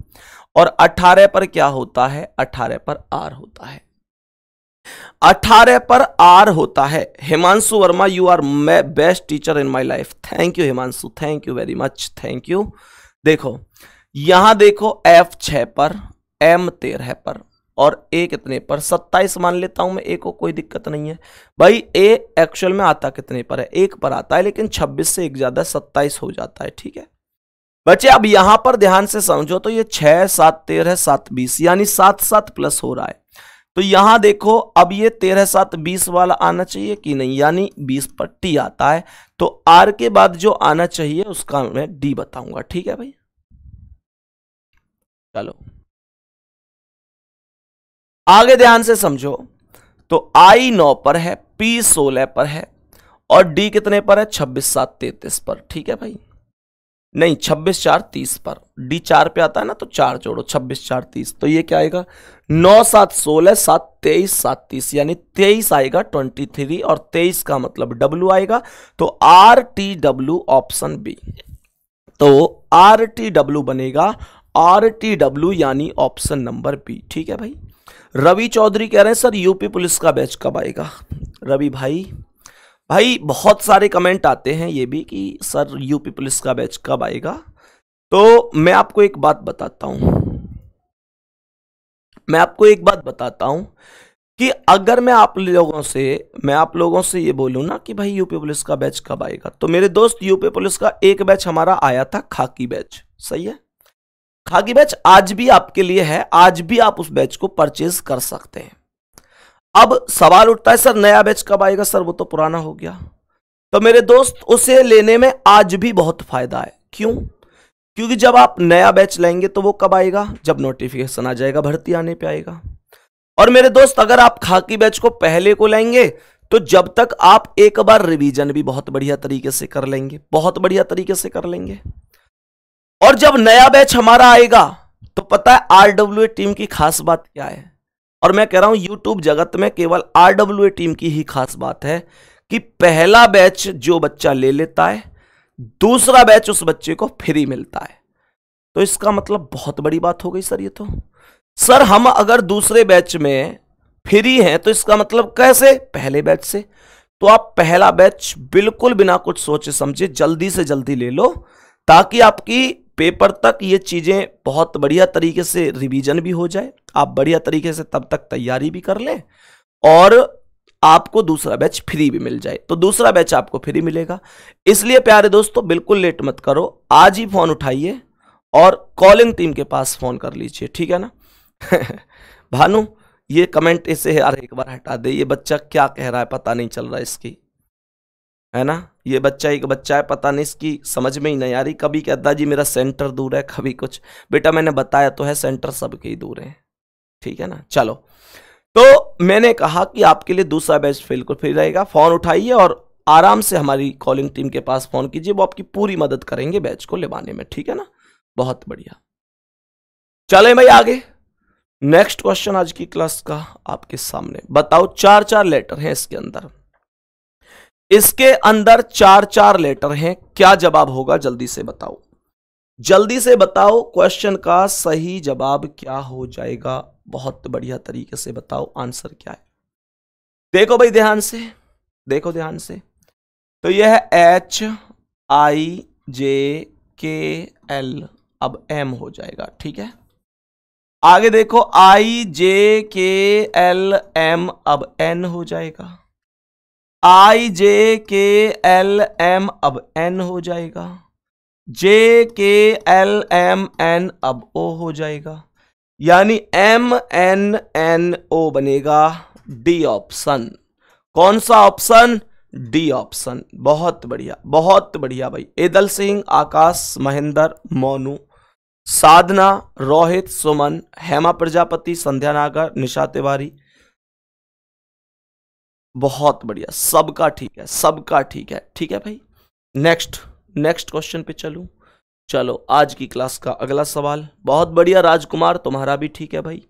और अठारह पर क्या होता है अठारह पर आर होता है अठारह पर आर होता है Himanshu Verma you are my best teacher in my life thank you Himanshu thank you very much thank you देखो यहां देखो एफ छह पर एम तेरह पर और ए कितने पर सत्ताईस मान लेता हूं मैं ए को कोई दिक्कत नहीं है भाई ए एक्चुअल में आता कितने पर है एक पर आता है लेकिन छब्बीस से एक ज्यादा सत्ताईस हो जाता है ठीक है बच्चे अब यहां पर ध्यान से समझो तो ये छह सात तेरह सात बीस यानी सात सात प्लस हो रहा है तो यहां देखो अब ये तेरह सात बीस वाला आना चाहिए कि नहीं यानी बीस पर टी आता है तो आर के बाद जो आना चाहिए उसका मैं डी बताऊंगा ठीक है भाई चलो आगे ध्यान से समझो तो आई नौ पर है पी सोलह पर है और डी कितने पर है छब्बीस सात तैतीस पर ठीक है भाई नहीं छब्बीस चार तीस पर डी चार पे आता है ना तो चार जोड़ो छब्बीस चार तीस तो ये क्या आएगा नौ सात सोलह सात तेईस सात तीस यानी तेईस आएगा ट्वेंटी थ्री और तेईस का मतलब डब्ल्यू आएगा तो R T W option B तो आर टी डब्ल्यू बनेगा आर टी डब्ल्यू यानी ऑप्शन नंबर बी ठीक है भाई रवि चौधरी कह रहे हैं सर यूपी पुलिस का बैच कब आएगा रवि भाई भाई बहुत सारे कमेंट आते हैं ये भी कि सर यूपी पुलिस का बैच कब आएगा तो मैं आपको एक बात बताता हूं मैं आपको एक बात बताता हूं कि अगर मैं आप लोगों से मैं आप लोगों से ये बोलूं ना कि भाई यूपी पुलिस का बैच कब आएगा तो मेरे दोस्त यूपी पुलिस का एक बैच हमारा आया था खाकी बैच सही है खाकी बैच आज भी आपके लिए है आज भी आप उस बैच को परचेज कर सकते हैं अब सवाल उठता है सर नया बैच कब आएगा सर वो तो पुराना हो गया तो मेरे दोस्त उसे लेने में आज भी बहुत फायदा है क्यों क्योंकि जब आप नया बैच लेंगे तो वो कब आएगा जब नोटिफिकेशन आ जाएगा भर्ती आने पे आएगा और मेरे दोस्त अगर आप खाकी बैच को पहले को लेंगे तो जब तक आप एक बार रिवीजन भी बहुत बढ़िया तरीके से कर लेंगे बहुत बढ़िया तरीके से कर लेंगे और जब नया बैच हमारा आएगा तो पता है आरडब्ल्यू टीम की खास बात क्या है और मैं कह रहा हूं यूट्यूब जगत में केवल आरडब्ल्यू टीम की ही खास बात है कि पहला बैच जो बच्चा ले लेता है दूसरा बैच उस बच्चे को फ्री मिलता है तो इसका मतलब बहुत बड़ी बात हो गई सर ये तो सर हम अगर दूसरे बैच में फ्री हैं तो इसका मतलब कैसे पहले बैच से तो आप पहला बैच बिल्कुल बिना कुछ सोचे समझे जल्दी से जल्दी ले लो ताकि आपकी पेपर तक ये चीज़ें बहुत बढ़िया तरीके से रिवीजन भी हो जाए आप बढ़िया तरीके से तब तक तैयारी भी कर लें और आपको दूसरा बैच फ्री भी मिल जाए तो दूसरा बैच आपको फ्री मिलेगा इसलिए प्यारे दोस्तों बिल्कुल लेट मत करो आज ही फ़ोन उठाइए और कॉलिंग टीम के पास फ़ोन कर लीजिए ठीक है ना भानु ये कमेंट इसे यार एक बार हटा दे ये बच्चा क्या कह रहा है पता नहीं चल रहा इसकी है ना ये बच्चा एक बच्चा है पता नहीं इसकी समझ में ही नहीं आ रही कभी कहता जी मेरा सेंटर दूर है कभी कुछ बेटा मैंने बताया तो है सेंटर सबके ही दूर है ठीक है ना चलो तो मैंने कहा कि आपके लिए दूसरा बैच बिल्कुल फ्री रहेगा फ़ोन उठाइए और आराम से हमारी कॉलिंग टीम के पास फ़ोन कीजिए वो आपकी पूरी मदद करेंगे बैच को लेवाने में ठीक है ना बहुत बढ़िया चले भाई आगे नेक्स्ट क्वेश्चन आज की क्लास का आपके सामने बताओ चार चार लेटर हैं इसके अंदर इसके अंदर चार चार लेटर हैं क्या जवाब होगा जल्दी से बताओ जल्दी से बताओ क्वेश्चन का सही जवाब क्या हो जाएगा बहुत बढ़िया तरीके से बताओ आंसर क्या है देखो भाई ध्यान से देखो ध्यान से तो यह है एच आई जे के एल अब एम हो जाएगा ठीक है आगे देखो आई जे के एल एम अब एन हो जाएगा आई जे के एल एम अब एन हो जाएगा जे के एल एम एन अब ओ हो जाएगा यानी एम एन एन ओ बनेगा डी ऑप्शन कौन सा ऑप्शन डी ऑप्शन बहुत बढ़िया बहुत बढ़िया भाई एदल सिंह आकाश महेंद्र मोनू साधना रोहित सुमन हेमा प्रजापति संध्या नागर निशा तिवारी बहुत बढ़िया सबका ठीक है सबका ठीक है ठीक है भाई नेक्स्ट नेक्स्ट क्वेश्चन पे चलू चलो आज की क्लास का अगला सवाल बहुत बढ़िया राजकुमार तुम्हारा भी ठीक है भाई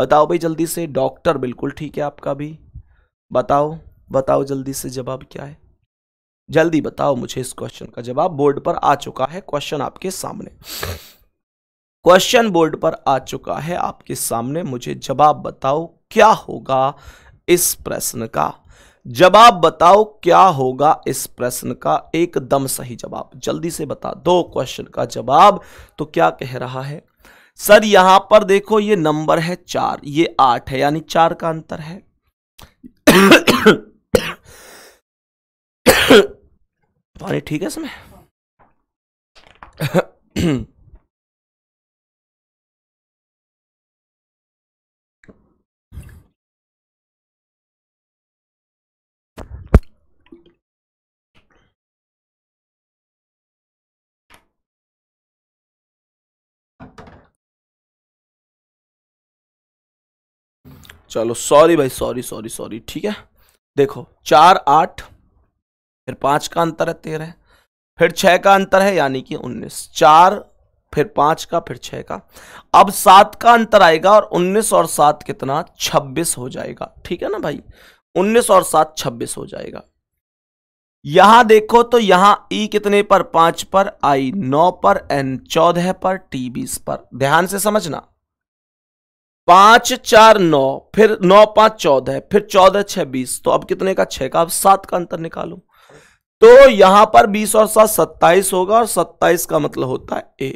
बताओ भाई जल्दी से डॉक्टर बिल्कुल ठीक है आपका भी बताओ बताओ जल्दी से जवाब क्या है जल्दी बताओ मुझे इस क्वेश्चन का जवाब बोर्ड पर आ चुका है क्वेश्चन आपके सामने क्वेश्चन बोर्ड पर आ चुका है आपके सामने मुझे जवाब बताओ क्या होगा इस प्रश्न का जवाब बताओ क्या होगा इस प्रश्न का एकदम सही जवाब जल्दी से बता दो क्वेश्चन का जवाब तो क्या कह रहा है सर यहां पर देखो ये नंबर है चार ये आठ है यानी चार का अंतर है पानी ठीक है इसमें चलो सॉरी भाई सॉरी सॉरी सॉरी ठीक है देखो चार आठ फिर पांच का अंतर है तेरह फिर छह का अंतर है यानी कि उन्नीस चार फिर पांच का फिर छह का अब सात का अंतर आएगा और उन्नीस और सात कितना छब्बीस हो जाएगा ठीक है ना भाई उन्नीस और सात छब्बीस हो जाएगा यहां देखो तो यहां ई कितने पर पांच पर आई नौ पर एन चौदह पर टी बीस पर ध्यान से समझना पांच चार नौ फिर नौ पांच चौदह फिर चौदह छह बीस तो अब कितने का छह का अब सात का अंतर निकालो तो यहां पर बीस और सात सत्ताईस होगा और सत्ताईस का मतलब होता है ए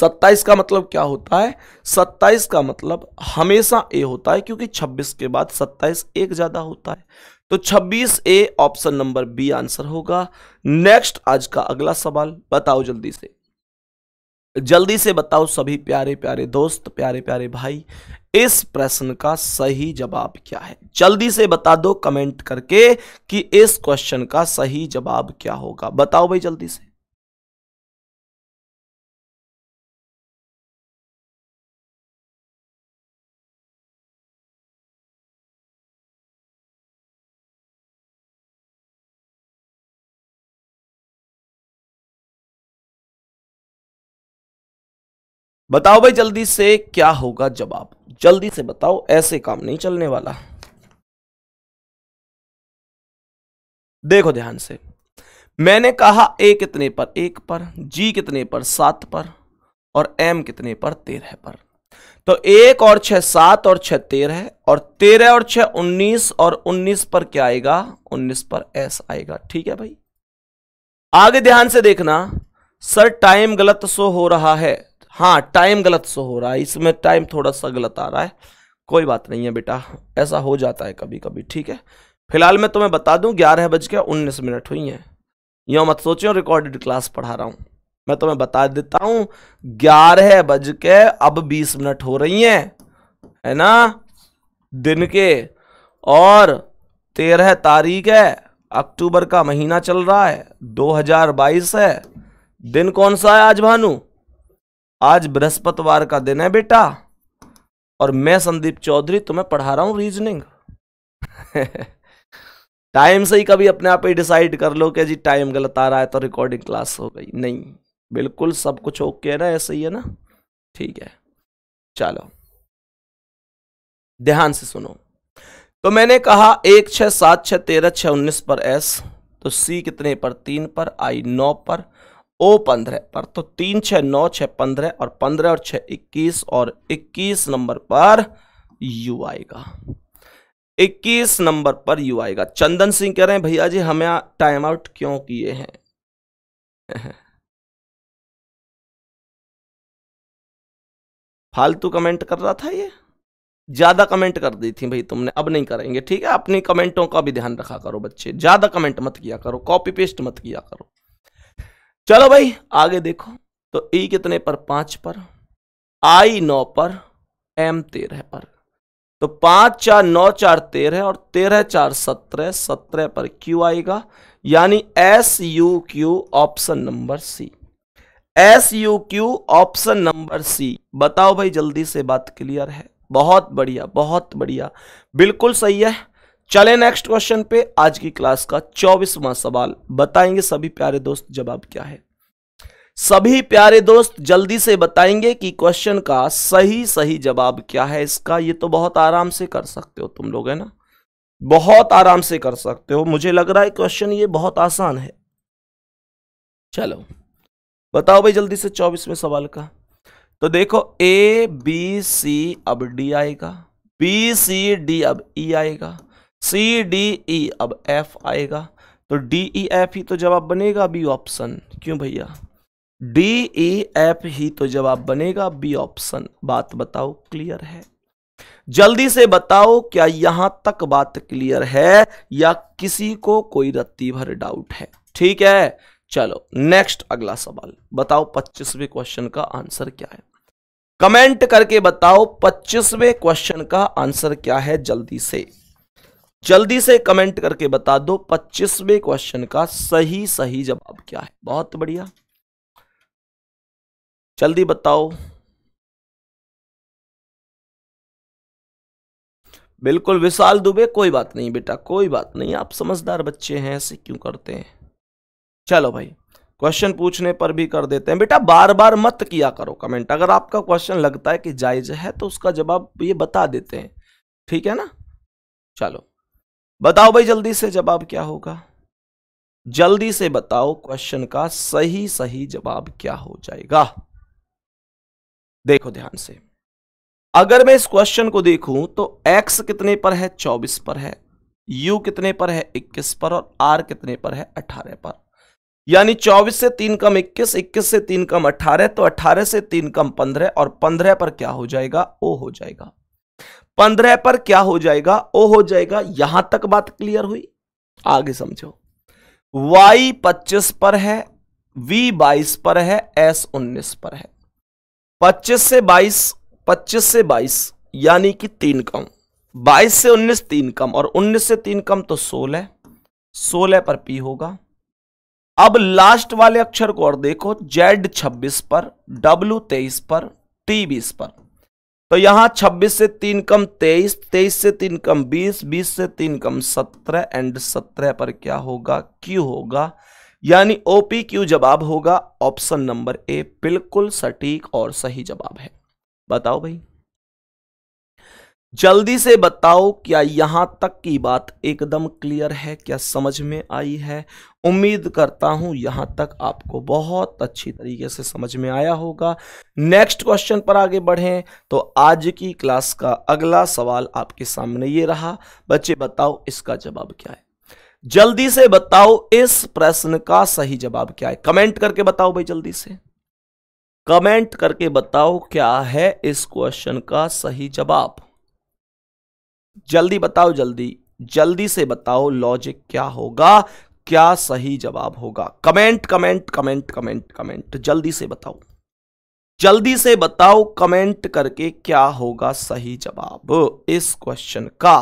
सत्ताईस का मतलब क्या होता है सत्ताईस का मतलब हमेशा ए होता है क्योंकि छब्बीस के बाद सत्ताईस एक ज्यादा होता है तो छब्बीस A option number B answer होगा नेक्स्ट आज का अगला सवाल बताओ जल्दी से जल्दी से बताओ सभी प्यारे प्यारे दोस्त प्यारे प्यारे भाई इस प्रश्न का सही जवाब क्या है जल्दी से बता दो कमेंट करके कि इस क्वेश्चन का सही जवाब क्या होगा बताओ भाई जल्दी से बताओ भाई जल्दी से क्या होगा जवाब जल्दी से बताओ ऐसे काम नहीं चलने वाला देखो ध्यान से मैंने कहा ए कितने पर एक पर जी कितने पर सात पर और एम कितने पर तेरह पर तो एक और छह सात और छह तेरह और तेरह और छह उन्नीस और उन्नीस पर क्या आएगा उन्नीस पर एस आएगा ठीक है भाई आगे ध्यान से देखना सर टाइम गलत सो हो रहा है हाँ टाइम गलत सो हो रहा है इसमें टाइम थोड़ा सा गलत आ रहा है कोई बात नहीं है बेटा ऐसा हो जाता है कभी कभी ठीक है फिलहाल मैं तुम्हें बता दूं ग्यारह बज के उन्नीस मिनट हुई हैं यो मत सोचो रिकॉर्डेड क्लास पढ़ा रहा हूँ मैं तुम्हें बता देता हूँ ग्यारह बज के अब बीस मिनट हो रही हैं है ना दिन के और तेरह तारीख है अक्टूबर का महीना चल रहा है दो है दिन कौन सा है आज भानु आज बृहस्पतिवार का दिन है बेटा और मैं संदीप चौधरी तुम्हें पढ़ा रहा हूं रीजनिंग टाइम से ही कभी अपने आप ही डिसाइड कर लो कि जी टाइम गलत आ रहा है तो रिकॉर्डिंग क्लास हो गई नहीं बिल्कुल सब कुछ ओके है ना ऐसे ही है ना ठीक है चलो ध्यान से सुनो तो मैंने कहा एक छह सात छह तेरह छह उन्नीस पर एस तो सी कितने पर तीन पर आई नौ पर ओ पंद्रह पर तो तीन छ नौ छ पंद्रह और पंद्रह और छ इक्कीस और इक्कीस नंबर पर यू आएगा इक्कीस नंबर पर यू आएगा चंदन सिंह कह रहे हैं भैया जी हमें टाइम आउट क्यों किए हैं फालतू कमेंट कर रहा था ये ज़्यादा कमेंट कर दी थी भाई तुमने अब नहीं करेंगे ठीक है अपनी कमेंटों का भी ध्यान रखा करो बच्चे ज़्यादा कमेंट मत किया करो कॉपी पेस्ट मत किया करो चलो भाई आगे देखो तो ई कितने पर पांच पर आई नौ पर एम तेरह पर तो पांच चार नौ चार तेरह और तेरह चार सत्रह सत्रह पर क्यू आएगा यानी S U Q option number C S U Q option number C बताओ भाई जल्दी से बात क्लियर है बहुत बढ़िया बहुत बढ़िया बिल्कुल सही है चले नेक्स्ट क्वेश्चन पे आज की क्लास का चौबीसवा सवाल बताएंगे सभी प्यारे दोस्त जवाब क्या है सभी प्यारे दोस्त जल्दी से बताएंगे कि क्वेश्चन का सही सही जवाब क्या है इसका ये तो बहुत आराम से कर सकते हो तुम लोग है ना बहुत आराम से कर सकते हो मुझे लग रहा है क्वेश्चन ये बहुत आसान है चलो बताओ भाई जल्दी से चौबीसवें सवाल का तो देखो ए बी सी अब डी आएगा बी सी डी अब ई e आएगा सी डी ई अब एफ आएगा तो डी ई एफ ही तो जवाब बनेगा बी ऑप्शन क्यों भैया डी ई एफ ही तो जवाब बनेगा बी ऑप्शन बात बताओ क्लियर है जल्दी से बताओ क्या यहां तक बात क्लियर है या किसी को कोई रत्ती भर डाउट है ठीक है चलो नेक्स्ट अगला सवाल बताओ पच्चीसवें क्वेश्चन का आंसर क्या है कमेंट करके बताओ पच्चीसवें क्वेश्चन का आंसर क्या है जल्दी से जल्दी से कमेंट करके बता दो पच्चीसवें क्वेश्चन का सही सही जवाब क्या है बहुत बढ़िया जल्दी बताओ बिल्कुल विशाल दुबे कोई बात नहीं बेटा कोई बात नहीं आप समझदार बच्चे हैं ऐसे क्यों करते हैं चलो भाई क्वेश्चन पूछने पर भी कर देते हैं बेटा बार बार मत किया करो कमेंट अगर आपका क्वेश्चन लगता है कि जायज है तो उसका जवाब ये बता देते हैं ठीक है ना चलो बताओ भाई जल्दी से जवाब क्या होगा जल्दी से बताओ क्वेश्चन का सही सही जवाब क्या हो जाएगा देखो ध्यान से अगर मैं इस क्वेश्चन को देखूं तो x कितने पर है 24 पर है u कितने पर है 21 पर और r कितने पर है 18 पर यानी 24 से 3 कम 21 21 से 3 कम 18 तो 18 से 3 कम 15 और 15 पर क्या हो जाएगा o हो जाएगा पंद्रह पर क्या हो जाएगा ओ हो जाएगा यहां तक बात क्लियर हुई आगे समझो वाई पच्चीस पर है वी बाईस पर है एस उन्नीस पर है पच्चीस से बाईस पच्चीस से बाईस यानी कि तीन कम बाईस से उन्नीस तीन कम और उन्नीस से तीन कम तो सोलह सोलह पर पी होगा अब लास्ट वाले अक्षर को और देखो जेड छब्बीस पर डब्ल्यू तेईस पर टी बीस पर तो यहां 26 से तीन कम 23 23 से तीन कम 20 20 से तीन कम 17 एंड 17 पर क्या होगा क्यू होगा यानी ओपी क्यू जवाब होगा ऑप्शन नंबर ए बिल्कुल सटीक और सही जवाब है बताओ भाई जल्दी से बताओ क्या यहाँ तक की बात एकदम क्लियर है क्या समझ में आई है उम्मीद करता हूँ यहाँ तक आपको बहुत अच्छी तरीके से समझ में आया होगा नेक्स्ट क्वेश्चन पर आगे बढ़ें तो आज की क्लास का अगला सवाल आपके सामने ये रहा बच्चे बताओ इसका जवाब क्या है जल्दी से बताओ इस प्रश्न का सही जवाब क्या है कमेंट करके बताओ भाई जल्दी से कमेंट करके बताओ क्या है इस क्वेश्चन का सही जवाब जल्दी बताओ जल्दी जल्दी से बताओ लॉजिक क्या होगा क्या सही जवाब होगा comment comment comment comment comment जल्दी से बताओ जल्दी से बताओ कमेंट करके क्या होगा सही जवाब इस क्वेश्चन का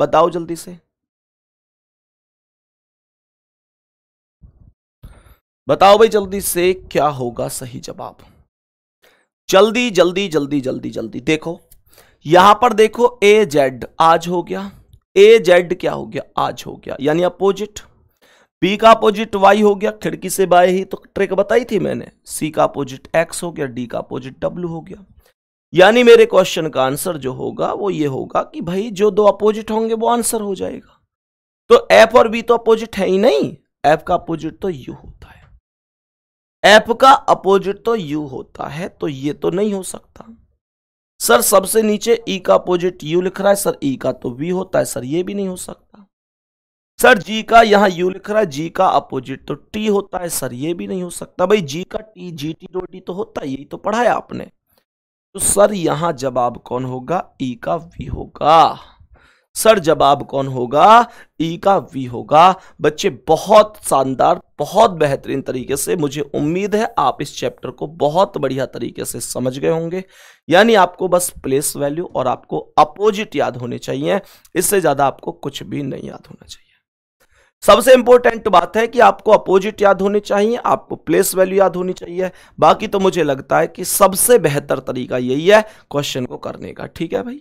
बताओ जल्दी से बताओ भाई जल्दी से क्या होगा सही जवाब जल्दी जल्दी जल्दी जल्दी जल्दी देखो यहां पर देखो ए जेड आज हो गया ए जेड क्या हो गया आज हो गया यानी अपोजिट बी का अपोजिट वाई हो गया खिड़की से बाय ही तो ट्रिक बताई थी मैंने सी का अपोजिट एक्स हो गया डी का अपोजिट डब्ल्यू हो गया यानी मेरे क्वेश्चन का आंसर जो होगा वो ये होगा कि भाई जो दो अपोजिट होंगे वो आंसर हो जाएगा तो एफ और बी तो अपोजिट है ही नहीं एफ का अपोजिट तो यू होता है एफ का अपोजिट तो यू होता है तो ये तो नहीं हो सकता सर सबसे नीचे ई e का अपोजिट यू लिख रहा है सर ई e का तो वी होता है सर ये भी नहीं हो सकता सर जी का यहाँ यू लिख रहा है जी का अपोजिट तो टी होता है सर ये भी नहीं हो सकता भाई जी का टी जी टी डो डी तो होता है यही तो पढ़ाया आपने तो सर यहां जवाब कौन होगा ई e का वी होगा सर जवाब कौन होगा ई का वी होगा बच्चे बहुत शानदार बहुत बेहतरीन तरीके से मुझे उम्मीद है आप इस चैप्टर को बहुत बढ़िया तरीके से समझ गए होंगे यानी आपको बस प्लेस वैल्यू और आपको अपोजिट याद होने चाहिए इससे ज़्यादा आपको कुछ भी नहीं याद होना चाहिए सबसे इंपॉर्टेंट बात है कि आपको अपोजिट याद होनी चाहिए आपको प्लेस वैल्यू याद होनी चाहिए बाकी तो मुझे लगता है कि सबसे बेहतर तरीका यही है क्वेश्चन को करने का ठीक है भाई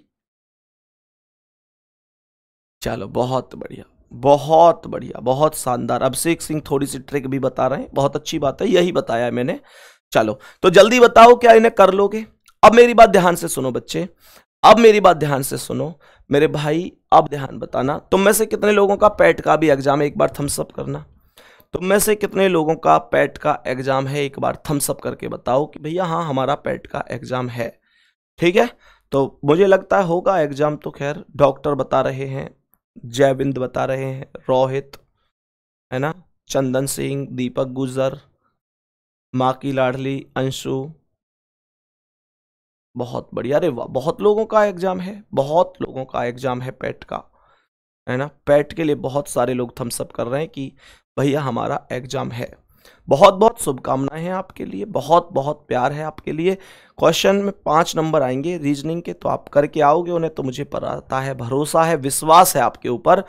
चलो बहुत बढ़िया बहुत बढ़िया बहुत शानदार अभिषेक सिंह थोड़ी सी ट्रिक भी बता रहे हैं बहुत अच्छी बात है यही बताया मैंने चलो तो जल्दी बताओ क्या इन्हें कर लोगे अब मेरी बात ध्यान से सुनो बच्चे अब मेरी बात ध्यान से सुनो मेरे भाई अब ध्यान बताना तुम में से कितने लोगों का पैट e का भी एग्जाम है एक बार थम्सअप करना तुम में से कितने लोगों का पैट e का एग्जाम है एक बार थम्सअप करके बताओ कि भैया हाँ हमारा पैट e का एग्जाम है ठीक है तो मुझे लगता है होगा एग्जाम तो खैर डॉक्टर बता रहे हैं जयविंद बता रहे हैं रोहित है ना चंदन सिंह दीपक गुजर माँ की लाडली अंशु बहुत बढ़िया अरे वाह बहुत लोगों का एग्जाम है बहुत लोगों का एग्जाम है पेट का है ना पेट के लिए बहुत सारे लोग थम्सअप कर रहे हैं कि भैया हमारा एग्जाम है बहुत बहुत शुभकामनाएं हैं आपके लिए बहुत बहुत प्यार है आपके लिए क्वेश्चन में पांच नंबर आएंगे रीजनिंग के तो आप करके आओगे उन्हें तो मुझे पता है भरोसा है विश्वास है आपके ऊपर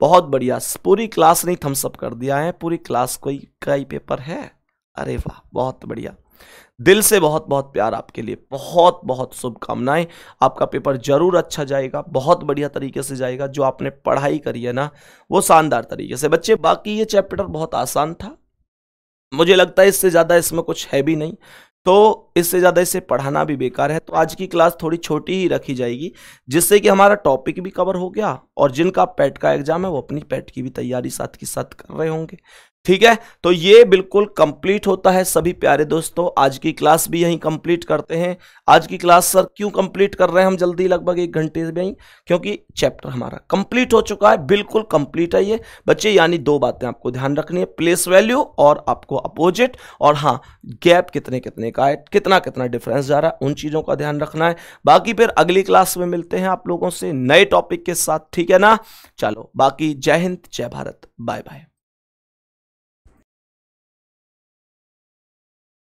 बहुत बढ़िया पूरी क्लास ने थम्सअप कर दिया है पूरी क्लास कोई कई पेपर है अरे वाह बहुत बढ़िया दिल से बहुत बहुत प्यार आपके लिए बहुत बहुत शुभकामनाएं आपका पेपर जरूर अच्छा जाएगा बहुत बढ़िया तरीके से जाएगा जो आपने पढ़ाई करी है ना वो शानदार तरीके से बच्चे बाकी ये चैप्टर बहुत आसान था मुझे लगता है इससे ज़्यादा इसमें कुछ है भी नहीं तो इससे ज़्यादा इसे पढ़ाना भी बेकार है तो आज की क्लास थोड़ी छोटी ही रखी जाएगी जिससे कि हमारा टॉपिक भी कवर हो गया और जिनका पैट का एग्जाम है वो अपनी पैट की भी तैयारी साथ के साथ कर रहे होंगे ठीक है तो ये बिल्कुल कंप्लीट होता है सभी प्यारे दोस्तों आज की क्लास भी यहीं कंप्लीट करते हैं आज की क्लास सर क्यों कंप्लीट कर रहे हैं हम जल्दी लगभग एक घंटे में ही क्योंकि चैप्टर हमारा कंप्लीट हो चुका है बिल्कुल कंप्लीट है ये बच्चे यानी दो बातें आपको ध्यान रखनी है प्लेस वैल्यू और आपको अपोजिट और हाँ गैप कितने कितने का है कितना कितना डिफरेंस जा रहा है उन चीज़ों का ध्यान रखना है बाकी फिर अगली क्लास में मिलते हैं आप लोगों से नए टॉपिक के साथ ठीक है ना चलो बाकी जय हिंद जय भारत बाय बाय